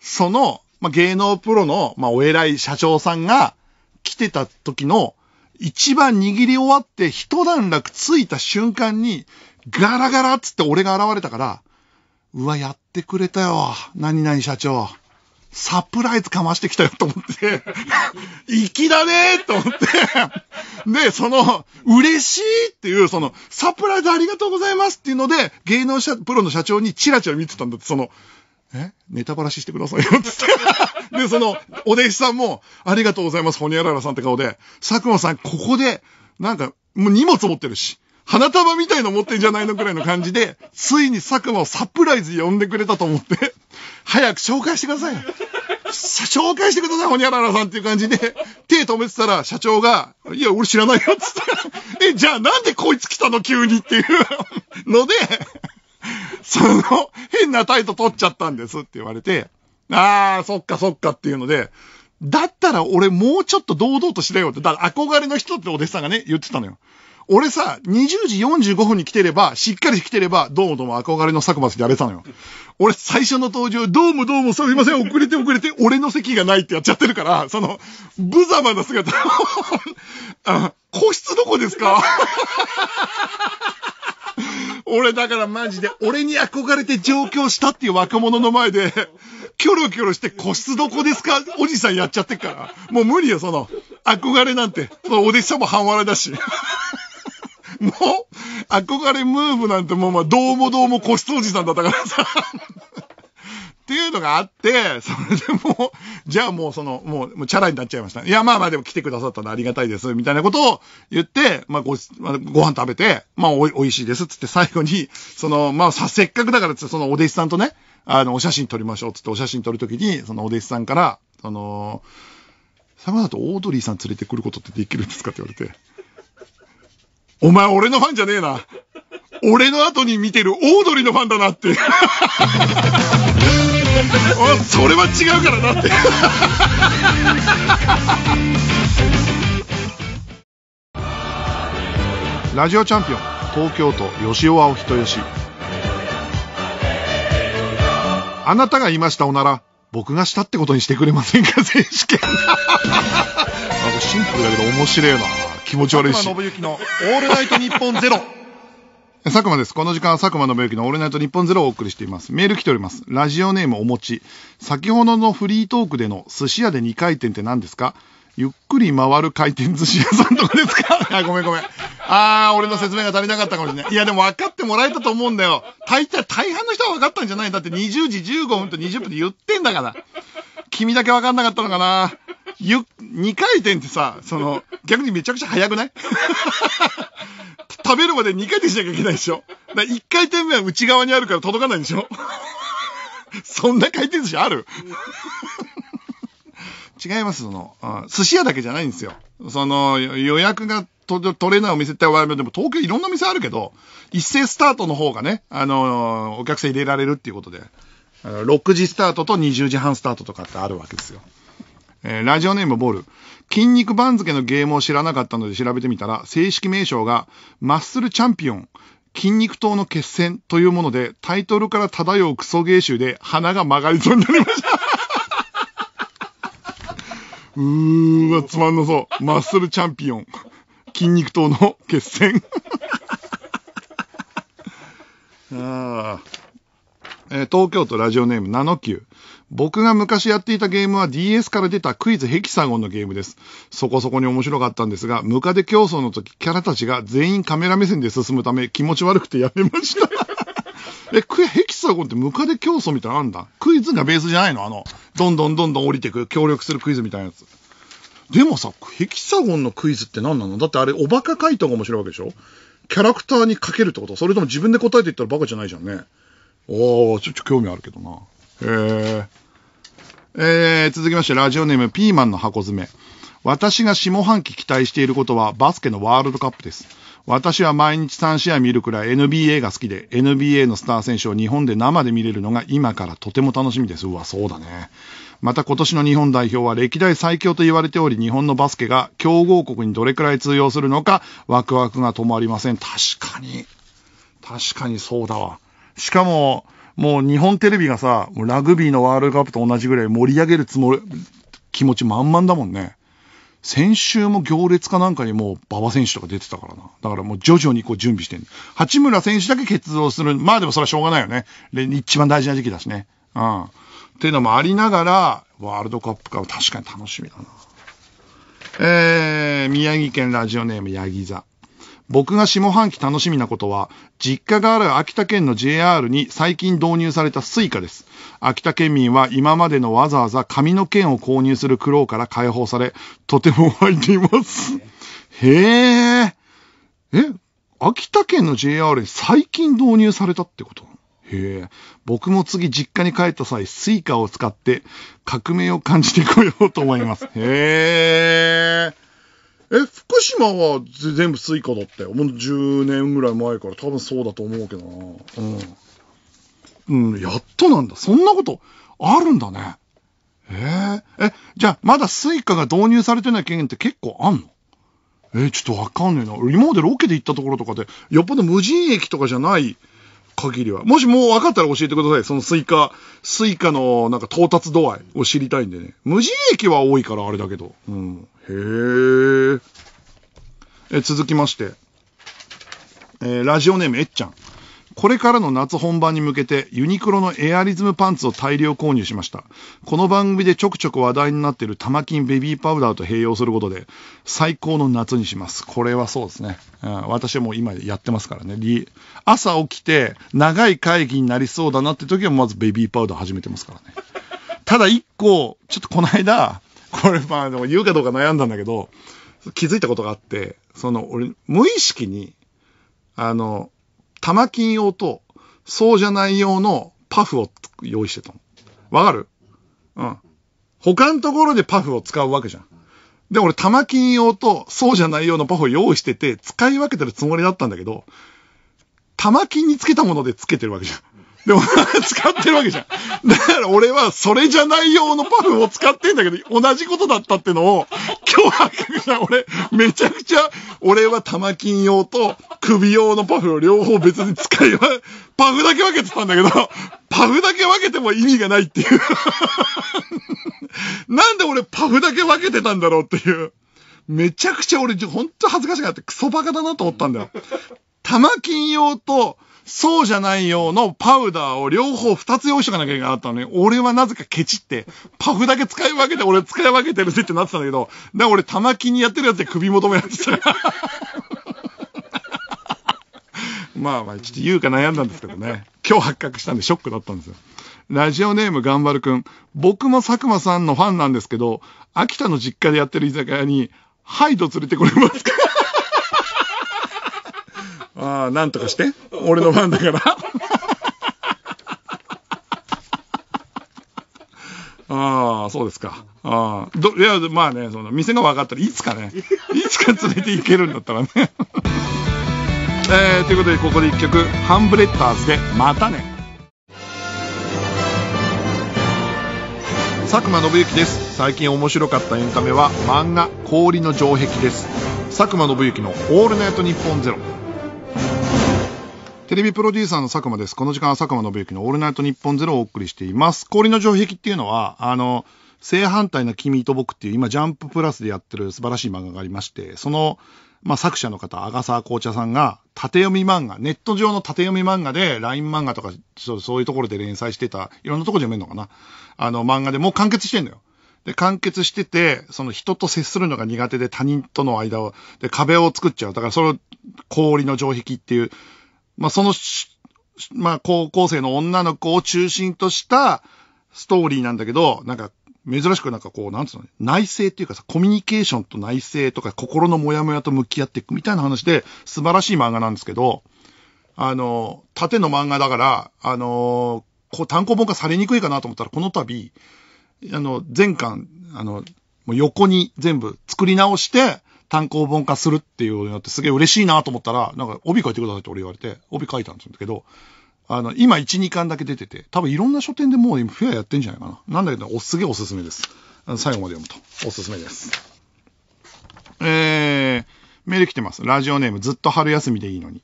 その、ま芸能プロの、まお偉い社長さんが来てた時の、一番握り終わって一段落ついた瞬間に、ガラガラっつって俺が現れたから、うわ、やってくれたよ。何々社長。サプライズかましてきたよと思って 粋だねと思って で、その、嬉しいっていう、その、サプライズありがとうございますっていうので、芸能社、プロの社長にチラチラ見てたんだって、その、えネタバラシしてくださいよ、って。で、その、お弟子さんも、ありがとうございます、ホニャララさんって顔で、佐久間さん、ここで、なんか、もう荷物持ってるし、花束みたいの持ってんじゃないのくらいの感じで、ついに佐久間をサプライズ呼んでくれたと思って、早く紹介してください。紹介してください、ほにゃららさんっていう感じで、手止めてたら社長が、いや、俺知らないよ、つって。え、じゃあなんでこいつ来たの、急にっていうので、その、変な態度取っちゃったんですって言われて、あー、そっかそっかっていうので、だったら俺もうちょっと堂々としろよって、だから憧れの人ってお弟子さんがね、言ってたのよ。俺さ、20時45分に来てれば、しっかり来てれば、どうもどうも憧れの佐久間さんやれたのよ。俺最初の登場、どうもどうもすみません、遅れて遅れて、俺の席がないってやっちゃってるから、その、無様な姿 あ個室どこですか 俺だからマジで、俺に憧れて上京したっていう若者の前で、キョロキョロして個室どこですかおじさんやっちゃってっから。もう無理よ、その、憧れなんて。そのお弟子さんも半笑いだし。もう、憧れムーブなんてもう、まあ、どうもどうも個室おじさんだったからさ。っていうのがあって、それでもう、じゃあもうその、もう、もうチャラになっちゃいました、いや、まあまあでも来てくださったのありがたいです、みたいなことを言って、まあご、まあ、ご飯食べて、まあお、おいしいです、つって最後に、その、まあさ、せっかくだからつって、そのお弟子さんとね、あの、お写真撮りましょう、つってお写真撮るときに、そのお弟子さんから、その、サマだとオードリーさん連れてくることってできるんですかって言われて。お前俺のファンじゃねえな。俺の後に見てるオードリーのファンだなって。それは違うからなって。ラジオチャンピオン東京都吉尾青人し。あなたがいましたおなら僕がしたってことにしてくれませんか選手権なんかシンプルだけど面白いな気持ち悪いし。佐久間信之のオールナイト日本ゼロ。佐久間です。この時間は佐久間信之のオールナイト日本ゼロをお送りしています。メール来ております。ラジオネームお持ち。先ほどのフリートークでの寿司屋で2回転って何ですかゆっくり回る回転寿司屋さんとかですか あ、ごめんごめん。あー、俺の説明が足りなかったかもしれない。いや、でも分かってもらえたと思うんだよ。大体、大半の人は分かったんじゃないだって20時15分と20分で言ってんだから。君だけ分かんなかったのかなゆ、二回転ってさ、その、逆にめちゃくちゃ早くない 食べるまで二回転しなきゃいけないでしょだ一回転目は内側にあるから届かないでしょそんな回転寿司ある違います、その、寿司屋だけじゃないんですよ。その、予約が取れないお店って我々でも東京いろんな店あるけど、一斉スタートの方がね、あの、お客さん入れられるっていうことで、6時スタートと20時半スタートとかってあるわけですよ。えー、ラジオネームボール。筋肉番付のゲームを知らなかったので調べてみたら、正式名称がマッスルチャンピオン、筋肉党の決戦というもので、タイトルから漂うクソ芸集で鼻が曲がりそうになりました。うーわ、つまんなそう。マッスルチャンピオン、筋肉党の決戦。ああ。えー、東京都ラジオネームナノキュー。僕が昔やっていたゲームは DS から出たクイズヘキサゴンのゲームです。そこそこに面白かったんですが、ムカデ競争の時、キャラたちが全員カメラ目線で進むため気持ち悪くてやめました。え、クヘキサゴンってムカデ競争みたいなのあんだクイズがベースじゃないのあの、どんどんどんどん降りてく、協力するクイズみたいなやつ。でもさ、ヘキサゴンのクイズって何なのだってあれ、おバカ回答が面白いわけでしょキャラクターにかけるってことそれとも自分で答えていったらバカじゃないじゃんね。おー、ちょっと興味あるけどな。へえ。えー、続きまして、ラジオネーム、ピーマンの箱詰め。私が下半期期待していることは、バスケのワールドカップです。私は毎日3試合見るくらい NBA が好きで、NBA のスター選手を日本で生で見れるのが今からとても楽しみです。うわ、そうだね。また今年の日本代表は歴代最強と言われており、日本のバスケが強豪国にどれくらい通用するのか、ワクワクが止まりません。確かに。確かにそうだわ。しかも、もう日本テレビがさ、ラグビーのワールドカップと同じぐらい盛り上げるつもり、気持ち満々だもんね。先週も行列かなんかにもう馬場選手とか出てたからな。だからもう徐々にこう準備してる。八村選手だけ欠場する。まあでもそれはしょうがないよね。一番大事な時期だしね。うん。っていうのもありながら、ワールドカップかは確かに楽しみだな。えー、宮城県ラジオネームヤギ座。僕が下半期楽しみなことは、実家がある秋田県の JR に最近導入されたスイカです。秋田県民は今までのわざわざ紙の券を購入する苦労から解放され、とても湧いています。へえ。え、秋田県の JR に最近導入されたってことへえ。僕も次実家に帰った際、スイカを使って革命を感じてこようと思います。へえ。え、福島は全部スイカだったよ。もう10年ぐらい前から多分そうだと思うけどな。うん。うん、やっとなんだ。そんなことあるんだね。えー、え、じゃあまだスイカが導入されてない県って結構あんのえー、ちょっとわかんねえな。今までロケで行ったところとかで、よっぽど無人駅とかじゃない限りは。もしもう分かったら教えてください。そのスイカ、スイカのなんか到達度合いを知りたいんでね。無人駅は多いからあれだけど。うん。へえ。え、続きまして。えー、ラジオネームえっちゃん。これからの夏本番に向けてユニクロのエアリズムパンツを大量購入しました。この番組でちょくちょく話題になっている玉金ベビーパウダーと併用することで最高の夏にします。これはそうですね。うん、私はもう今やってますからね。朝起きて長い会議になりそうだなって時はまずベビーパウダー始めてますからね。ただ一個、ちょっとこの間、これまあでも言うかどうか悩んだんだけど、気づいたことがあって、その俺、無意識に、あの、玉金用と、そうじゃない用のパフを用意してたの。わかるうん。他のところでパフを使うわけじゃん。で、俺、玉金用と、そうじゃない用のパフを用意してて、使い分けてるつもりだったんだけど、玉金につけたものでつけてるわけじゃん。でも、使ってるわけじゃん。だから俺は、それじゃない用のパフを使ってんだけど、同じことだったってのを、今日は、俺、めちゃくちゃ、俺は玉金用と首用のパフを両方別に使いパフだけ分けてたんだけど、パフだけ分けても意味がないっていう。なんで俺パフだけ分けてたんだろうっていう。めちゃくちゃ俺、ほんと恥ずかしくなって、クソバカだなと思ったんだよ。玉金用とそうじゃないようのパウダーを両方二つ用意しとかなきゃいけなかったのに、俺はなぜかケチって、パフだけ使い分けて、俺使い分けてるぜってなってたんだけど、だから俺玉金にやってるやつで首求められてた。まあまあ、ちょっと言うか悩んだんですけどね。今日発覚したんでショックだったんですよ。ラジオネーム頑張るくん。僕も佐久間さんのファンなんですけど、秋田の実家でやってる居酒屋に、ハイド連れてこれますかああ、なんとかして。俺の番だから。ああ、そうですか。ああ、ど、いや、まあね、その、店が分かったらいつかね、いつか連れて行けるんだったらね。えー、ということで、ここで一曲、ハンブレッダーズで、またね。佐久間信之です最近面白かったエンタメは漫画「氷の城壁」です佐久間信之の「オールナイトニッポンゼロテレビプロデューサーの佐久間です。この時間は佐久間信之のオールナイトニッポンゼロをお送りしています。氷の城壁っていうのは、あの、正反対な君と僕っていう今ジャンププラスでやってる素晴らしい漫画がありまして、その、まあ、作者の方、アガサー紅茶さんが、縦読み漫画、ネット上の縦読み漫画で、LINE 漫画とかそう、そういうところで連載してた、いろんなとこで読めるのかなあの漫画でもう完結してんのよ。で、完結してて、その人と接するのが苦手で他人との間を、で、壁を作っちゃう。だからそれを氷の城壁っていう、まあ、その、まあ、高校生の女の子を中心としたストーリーなんだけど、なんか、珍しくなんかこう、なんつうのね、内政っていうかさ、コミュニケーションと内政とか心のモヤモヤと向き合っていくみたいな話で、素晴らしい漫画なんですけど、あの、縦の漫画だから、あの、こう単行本化されにくいかなと思ったら、この度、あの、全巻、あの、もう横に全部作り直して、単行本化するっていうようになってすげえ嬉しいなと思ったら、なんか帯書いてくださいって俺言われて、帯書いたんですけど、あの、今1、2巻だけ出てて、多分いろんな書店でもう今フェアやってんじゃないかな。なんだけど、おすげえおすすめです。最後まで読むと。おすすめです。えー、メール来てます。ラジオネームずっと春休みでいいのに。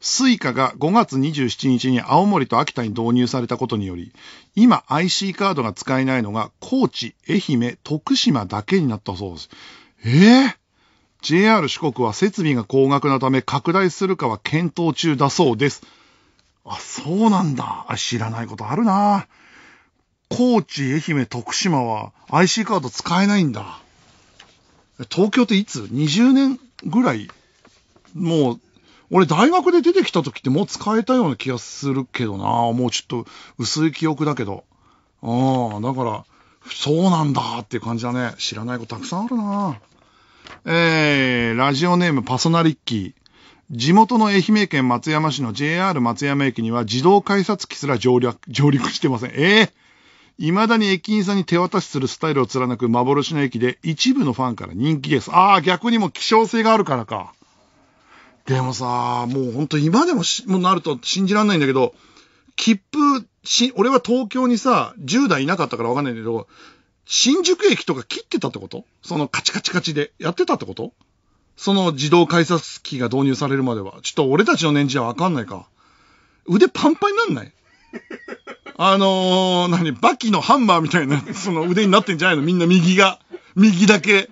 スイカが5月27日に青森と秋田に導入されたことにより、今 IC カードが使えないのが高知、愛媛、徳島だけになったそうです。ええー JR 四国は設備が高額なため拡大するかは検討中だそうです。あ、そうなんだ。知らないことあるな。高知、愛媛、徳島は IC カード使えないんだ。東京っていつ ?20 年ぐらいもう、俺大学で出てきた時ってもう使えたような気がするけどな。もうちょっと薄い記憶だけど。ああ、だから、そうなんだっていう感じだね。知らないことたくさんあるな。えー、ラジオネームパソナリッキー。地元の愛媛県松山市の JR 松山駅には自動改札機すら上陸上陸してません。ええー、未だに駅員さんに手渡しするスタイルを貫く幻の駅で一部のファンから人気です。ああ、逆にも希少性があるからか。でもさ、もうほんと今でもし、もなると信じらんないんだけど、切符し、俺は東京にさ、10代いなかったからわかんないんだけど、新宿駅とか切ってたってことそのカチカチカチでやってたってことその自動改札機が導入されるまでは。ちょっと俺たちの年次はわかんないか。腕パンパンになんない あのー、何バキのハンマーみたいな、その腕になってんじゃないのみんな右が。右だけ。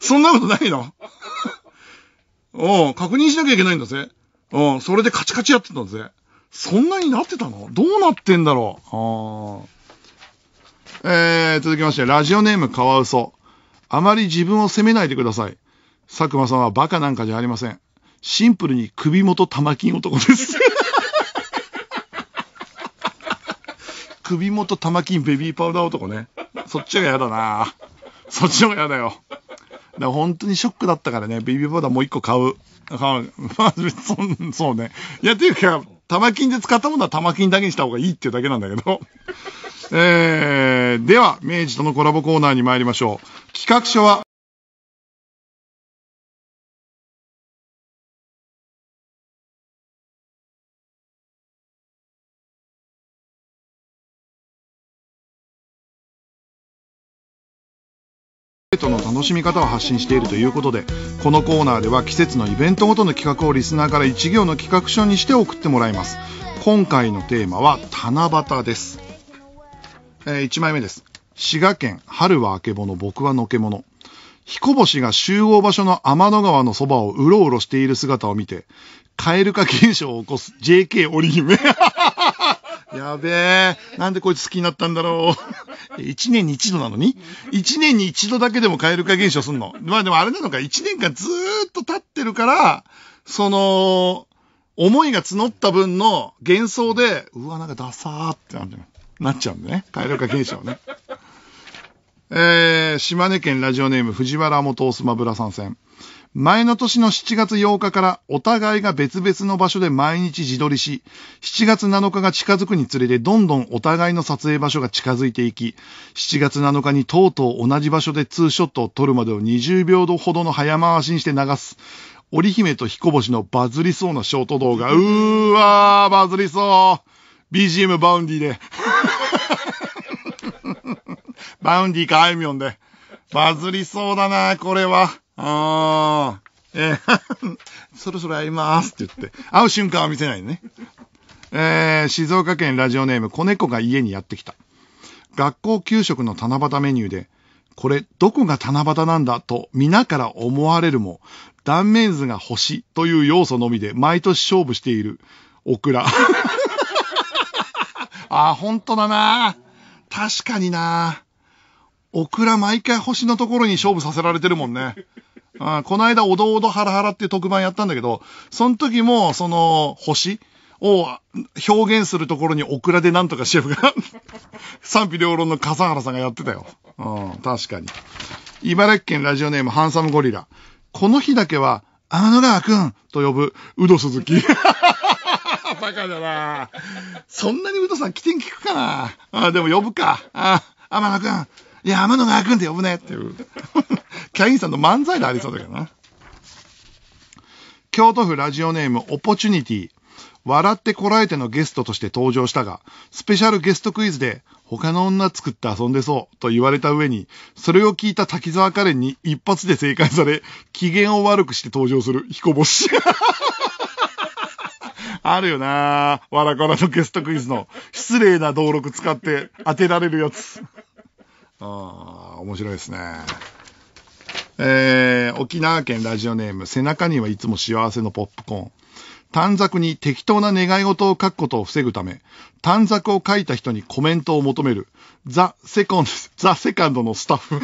そんなことないの うん、確認しなきゃいけないんだぜ。うん、それでカチカチやってたんだぜ。そんなになってたのどうなってんだろうあー。えー、続きまして、ラジオネームカワウソ。あまり自分を責めないでください。佐久間さんはバカなんかじゃありません。シンプルに首元玉金男です。首元玉金ベビーパウダー男ね。そっちが嫌だなそっちの方が嫌だよ。だ本当にショックだったからね、ベビーパウダーもう一個買う。まあ、そそうね。いや、っていうか、玉金で使ったものは玉金だけにした方がいいっていうだけなんだけど。えー、では、明治とのコラボコーナーに参りましょう。企画書はーの楽しみ方を発信しているということでこのコーナーでは季節のイベントごとの企画をリスナーから1行の企画書にして送ってもらいます今回のテーマは七夕ですえー、1枚目です。滋賀県、春はあけぼの、僕はのけもの。彦星が集合場所の天の川のそばをうろうろしている姿を見て、蛙化現象を起こす JK 織姫。やべえ、なんでこいつ好きになったんだろう。一年に一度なのに一年に一度だけでも蛙化現象すんの。まあでもあれなのか、一年間ずーっと経ってるから、その、思いが募った分の幻想で、うわ、なんかダサーってなってる。なっちゃうんでね。体力が切れちね。えー、島根県ラジオネーム藤原元オスマブラ参戦。前の年の7月8日からお互いが別々の場所で毎日自撮りし、7月7日が近づくにつれてどんどんお互いの撮影場所が近づいていき、7月7日にとうとう同じ場所でツーショットを撮るまでを20秒ほどの早回しにして流す。織姫と彦星のバズりそうなショート動画。うーわー、バズりそう。BGM バウンディで。バウンディかあいみょんで。バズりそうだな、これは。ああ。えー、そろそろやりますって言って。会う瞬間は見せないね。えー、静岡県ラジオネーム、子猫が家にやってきた。学校給食の七夕メニューで、これどこが七夕なんだと皆から思われるも、断面図が星という要素のみで毎年勝負しているオクラ。あ、ほんとだな。確かにな。オクラ毎回星のところに勝負させられてるもんね。あこの間、おどおどハラハラっていう特番やったんだけど、その時も、その、星を表現するところにオクラでなんとかシェフが 賛否両論の笠原さんがやってたよ。うん、確かに。茨城県ラジオネームハンサムゴリラ。この日だけは、天野川くんと呼ぶ、ウド鈴木。バカだな。そんなにウドさん起点聞くかな。あでも呼ぶか。あ、天野くん。いや、天野川くんって呼ぶねっていう。キャインさんの漫才でありそうだけどな。京都府ラジオネームオポチュニティ。笑ってこらえてのゲストとして登場したが、スペシャルゲストクイズで、他の女作って遊んでそうと言われた上に、それを聞いた滝沢カレンに一発で正解され、機嫌を悪くして登場する彦星。あるよなわらからのゲストクイズの失礼な登録使って当てられるやつ。ああ、面白いですね。えー、沖縄県ラジオネーム、背中にはいつも幸せのポップコーン。短冊に適当な願い事を書くことを防ぐため、短冊を書いた人にコメントを求める、ザ・セコンド、ザ・セカンドのスタッフ。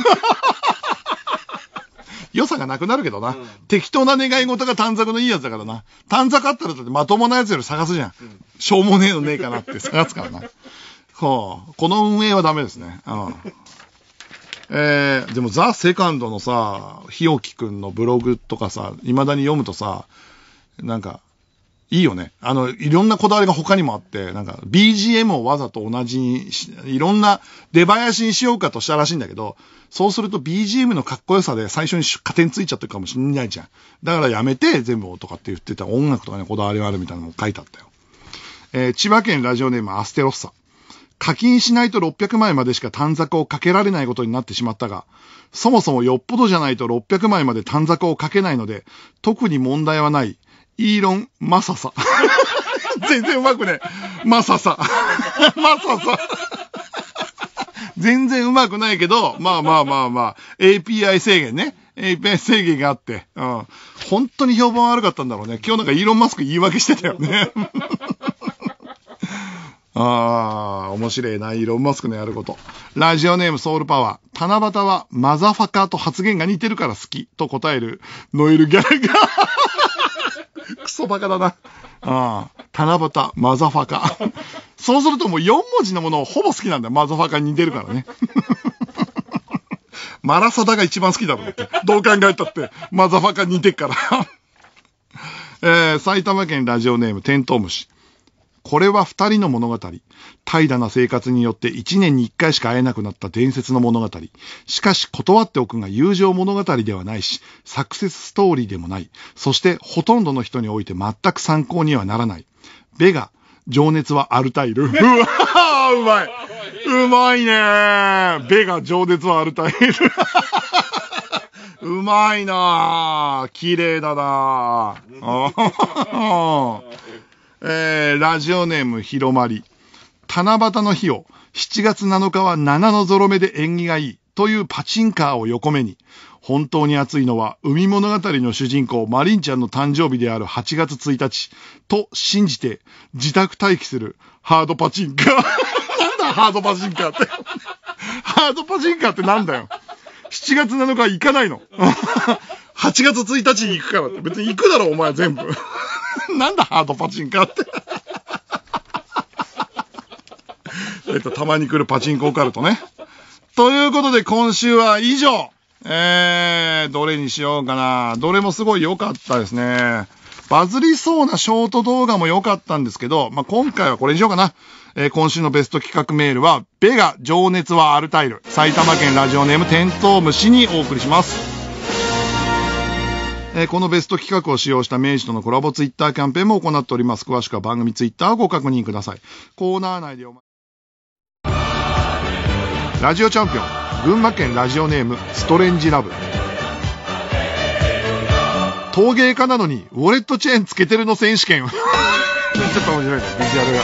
良さがなくなるけどな。適当な願い事が短冊のいいやつだからな。短冊あったらだってまともなやつより探すじゃん。しょうもねえのねえかなって探すからな。こう、この運営はダメですね。うん。えー、でもザ・セカンドのさ、日置くんのブログとかさ、未だに読むとさ、なんか、いいよね。あの、いろんなこだわりが他にもあって、なんか BGM をわざと同じにし、いろんな出囃子にしようかとしたらしいんだけど、そうすると BGM のかっこよさで最初に加点ついちゃってるかもしんないじゃん。だからやめて全部とかって言ってた音楽とかにこだわりがあるみたいなのも書いてあったよ。えー、千葉県ラジオネームアステロッサ。課金しないと600枚までしか短冊をかけられないことになってしまったが、そもそもよっぽどじゃないと600枚まで短冊をかけないので、特に問題はないイーロン・マササ。全然うまくね。マササ。マササ。全然うまくないけど、まあまあまあまあ、API 制限ね。API 制限があって、うん。本当に評判悪かったんだろうね。今日なんかイーロン・マスク言い訳してたよね。ああ、面白いな、イーロン・マスクのやること。ラジオネームソウルパワー。七夕はマザファカと発言が似てるから好きと答えるノエル・ギャラガー。クソバカだな。ああ、七夕、マザファカ。そうするともう4文字のものをほぼ好きなんだよ。マザファカに似てるからね。マラサダが一番好きだろうって。どう考えたって、マザファカ似てっから。えー、埼玉県ラジオネーム、テントウムシ。これは二人の物語。怠惰な生活によって一年に一回しか会えなくなった伝説の物語。しかし断っておくが友情物語ではないし、サクセスストーリーでもない。そしてほとんどの人において全く参考にはならない。ベガ、情熱はアルタイル。うわうまいうまいねベガ、情熱はアルタイル。うまいなぁ。綺麗だなぁ。えー、ラジオネーム広まり。七夕の日を7月7日は7のゾロ目で縁起がいいというパチンカーを横目に、本当に暑いのは海物語の主人公マリンちゃんの誕生日である8月1日と信じて自宅待機するハードパチンカー。なんだハードパチンカーって。ハードパチンカーってなんだよ。7月7日行かないの。8月1日に行くからって。別に行くだろ、お前全部。なんだ、ハードパチンカって。えっと、たまに来るパチンコオカルトね。ということで、今週は以上。えー、どれにしようかな。どれもすごい良かったですね。バズりそうなショート動画も良かったんですけど、まあ、今回はこれにしようかな。えー、今週のベスト企画メールは、ベガ情熱はアルタイル、埼玉県ラジオネームテントウムシにお送りします。えこのベスト企画を使用した明治とのコラボツイッターキャンペーンも行っております。詳しくは番組ツイッターをご確認ください。コーナー内でおラジオチャンピオン、群馬県ラジオネーム、ストレンジラブ。陶芸家なのに、ウォレットチェーンつけてるの選手権。ょっと面白いビジュアルが。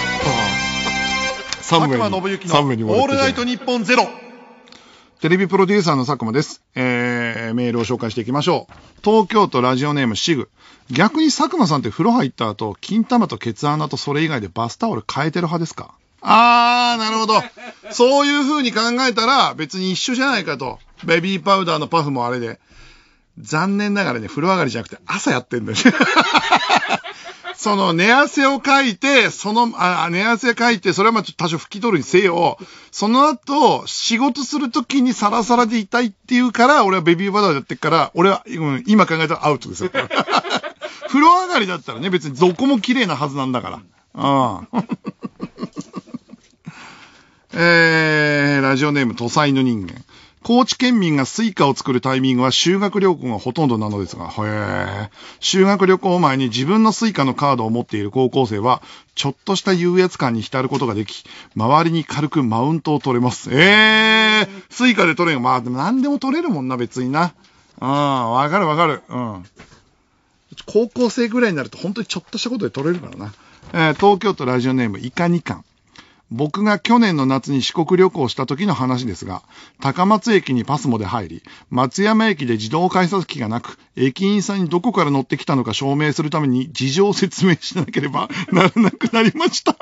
佐久間信之の、オールナイト日本ゼロ。テレビプロデューサーの佐久間です。えー、メールを紹介していきましょう。東京都ラジオネームシグ。逆に佐久間さんって風呂入った後、金玉とケツ穴とそれ以外でバスタオル変えてる派ですかあー、なるほど。そういう風に考えたら別に一緒じゃないかと。ベビーパウダーのパフもあれで。残念ながらね、風呂上がりじゃなくて朝やってんだよね。その寝汗をかいて、その、あ寝汗かいて、それはまあ多少拭き取るにせよ、その後、仕事するときにサラサラでいたいっていうから、俺はベビーバターやってっから、俺は、うん、今考えたらアウトですよ。風呂上がりだったらね、別にどこも綺麗なはずなんだから。うん。えー、ラジオネーム、土佐犬人間。高知県民がスイカを作るタイミングは修学旅行がほとんどなのですが、へえ。修学旅行前に自分のスイカのカードを持っている高校生は、ちょっとした優越感に浸ることができ、周りに軽くマウントを取れます。ええー、スイカで取れん。まあ、でも何でも取れるもんな、別にな。うん、わかるわかる。うん。高校生ぐらいになると本当にちょっとしたことで取れるからな。えー、東京都ラジオネーム、イカニカン。僕が去年の夏に四国旅行した時の話ですが、高松駅にパスモで入り、松山駅で自動改札機がなく、駅員さんにどこから乗ってきたのか証明するために事情を説明しなければ ならなくなりました。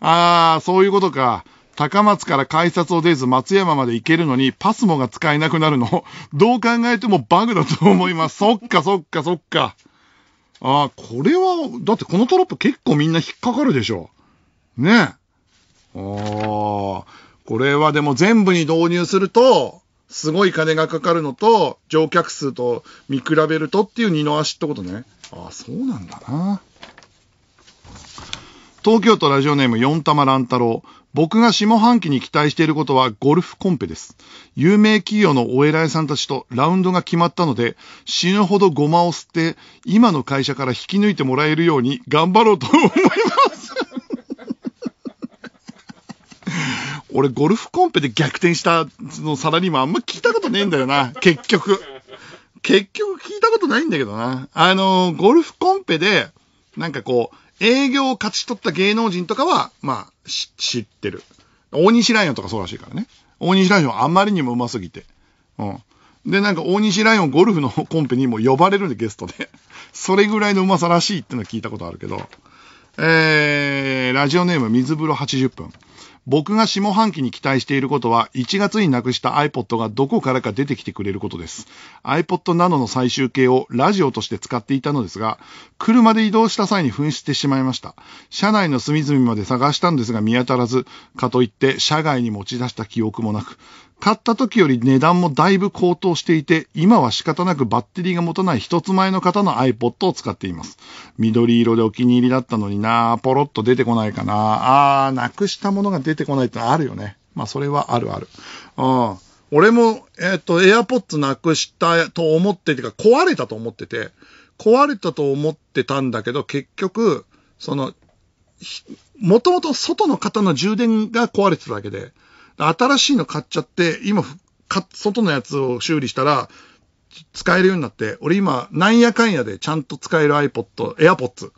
あー、そういうことか。高松から改札を出ず松山まで行けるのにパスモが使えなくなるの、どう考えてもバグだと思います。そっかそっかそっか。ああ、これは、だってこのトラップ結構みんな引っかかるでしょ。ねえ。おこれはでも全部に導入すると、すごい金がかかるのと、乗客数と見比べるとっていう二の足ってことね。ああ、そうなんだな。東京都ラジオネーム四玉乱太郎。僕が下半期に期待していることはゴルフコンペです。有名企業のお偉いさんたちとラウンドが決まったので、死ぬほどゴマを吸って、今の会社から引き抜いてもらえるように頑張ろうと思います。俺ゴルフコンペで逆転したのサラリーマンあんま聞いたことねえんだよな、結局。結局聞いたことないんだけどな。あのー、ゴルフコンペで、なんかこう、営業を勝ち取った芸能人とかは、まあ、知ってる。大西ライオンとかそうらしいからね。大西ライオンあまりにも上手すぎて。うん。で、なんか大西ライオンゴルフのコンペにも呼ばれるんで、ゲストで。それぐらいのうまさらしいってのは聞いたことあるけど。えー、ラジオネーム水風呂80分。僕が下半期に期待していることは、1月になくした iPod がどこからか出てきてくれることです。iPod Nano の最終形をラジオとして使っていたのですが、車で移動した際に紛失してしまいました。車内の隅々まで探したんですが見当たらず、かといって車外に持ち出した記憶もなく、買った時より値段もだいぶ高騰していて、今は仕方なくバッテリーが持たない一つ前の方の iPod を使っています。緑色でお気に入りだったのになポロッと出てこないかなあー、なくしたものが出てこないってのあるよね。まあ、それはあるある。うん。俺も、えっ、と、AirPods なくしたと思っててか、壊れたと思ってて、壊れたと思ってたんだけど、結局、その、もともと外の方の充電が壊れてただけで、新しいの買っちゃって、今、外のやつを修理したら、使えるようになって、俺今、なんやかんやでちゃんと使える iPod、AirPods、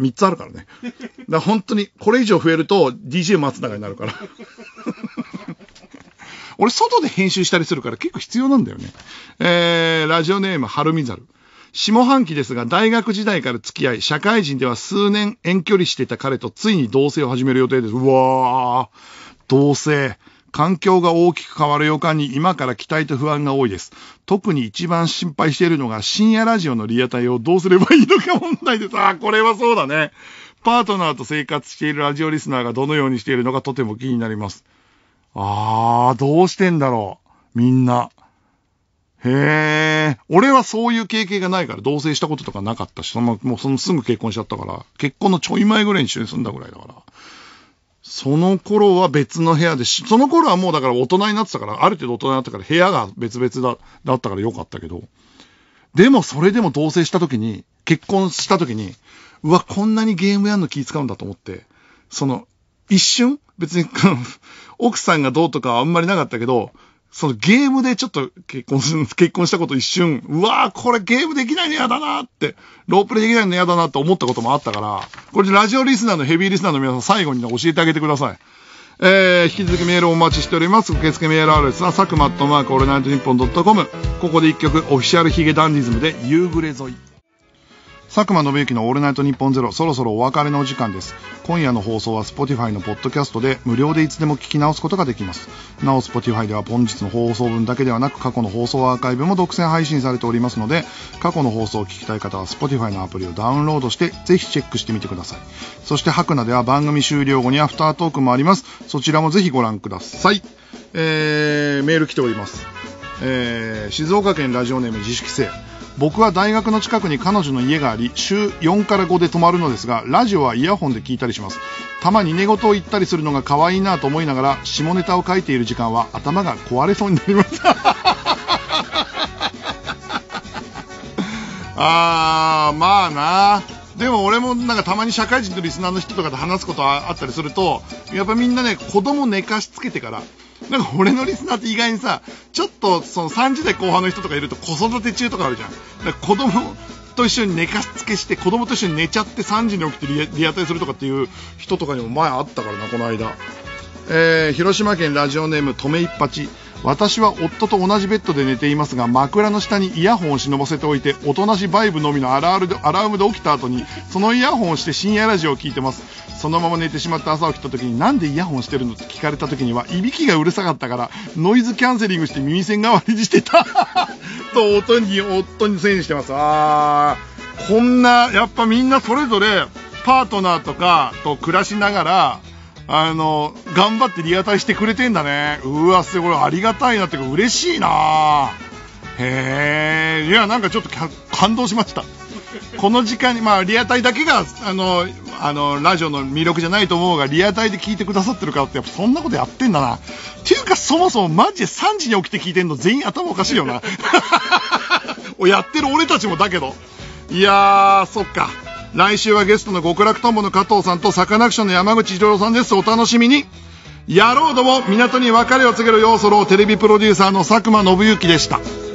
3つあるからね。だから本当に、これ以上増えると DJ 松永になるから。俺、外で編集したりするから結構必要なんだよね。えー、ラジオネーム、はるみざる。下半期ですが、大学時代から付き合い、社会人では数年遠距離していた彼とついに同棲を始める予定です。うわー、同棲。環境が大きく変わる予感に今から期待と不安が多いです。特に一番心配しているのが深夜ラジオのリアタイをどうすればいいのか問題です。あ、これはそうだね。パートナーと生活しているラジオリスナーがどのようにしているのかとても気になります。ああ、どうしてんだろう。みんな。へえ、俺はそういう経験がないから、同棲したこととかなかったし、その、もうそのすぐ結婚しちゃったから、結婚のちょい前ぐらいに一緒に住んだぐらいだから。その頃は別の部屋でし、その頃はもうだから大人になってたから、ある程度大人になったから部屋が別々だだったからよかったけど、でもそれでも同棲した時に、結婚した時に、うわ、こんなにゲームやんの気使うんだと思って、その、一瞬別に奥さんがどうとかあんまりなかったけど、そのゲームでちょっと結婚する、結婚したこと一瞬、うわーこれゲームできないの嫌だなって、ロープレできないの嫌だなって思ったこともあったから、これでラジオリスナーのヘビーリスナーの皆さん最後に教えてあげてください。えー、引き続きメールをお待ちしております。受付メールアドレスは、サクマットマークオールナイトニッポンドットコム。ここで一曲、オフィシャルヒゲダンディズムで、夕暮れ沿い。佐久間信之の「オールナイトニッポンゼロそろそろお別れのお時間です今夜の放送は Spotify のポッドキャストで無料でいつでも聞き直すことができますなお Spotify では本日の放送分だけではなく過去の放送アーカイブも独占配信されておりますので過去の放送を聞きたい方は Spotify のアプリをダウンロードしてぜひチェックしてみてくださいそして白菜では番組終了後にアフタートークもありますそちらもぜひご覧くださいえー、メール来ておりますえー、静岡県ラジオネーム自主規制僕は大学の近くに彼女の家があり週4から5で泊まるのですがラジオはイヤホンで聞いたりしますたまに寝言を言ったりするのが可愛いなと思いながら下ネタを書いている時間は頭が壊れそうになりました あーまあなでも俺もなんかたまに社会人とリスナーの人とかと話すことあったりするとやっぱみんなね子供寝かしつけてからなんか俺のリスナーって意外にさ、ちょっとその30代後半の人とかいると子育て中とかあるじゃん。だから子供と一緒に寝かしつけして、子供と一緒に寝ちゃって3時に起きてリリアタイするとかっていう人とかにも前あったからな、この間。えー、広島県ラジオネーム、とめいっぱち。私は夫と同じベッドで寝ていますが枕の下にイヤホンを忍ばせておいておとなしバイブのみのアラームで起きた後にそのイヤホンをして深夜ラジオを聞いてますそのまま寝てしまって朝起きた時になんでイヤホンしてるのって聞かれた時にはいびきがうるさかったからノイズキャンセリングして耳栓代わりにしてた と夫に夫ににしてますあこんなやっぱみんなそれぞれパートナーとかと暮らしながらあの、頑張ってリアタイしてくれてんだね。うわ、すごい、ありがたいなっていうか、嬉しいなへえ、いや、なんかちょっと感動しました。この時間に、まあ、リアタイだけが、あの、あの、ラジオの魅力じゃないと思うが、リアタイで聞いてくださってる方って、やっぱそんなことやってんだな。っていうか、そもそもマジで3時に起きて聞いてんの全員頭おかしいよな。やってる俺たちもだけど。いやー、そっか。来週はゲストの極楽とんぼの加藤さんとサカナクションの山口一郎さんですお楽しみに野郎ども港に別れを告げる要素ろテレビプロデューサーの佐久間信之でした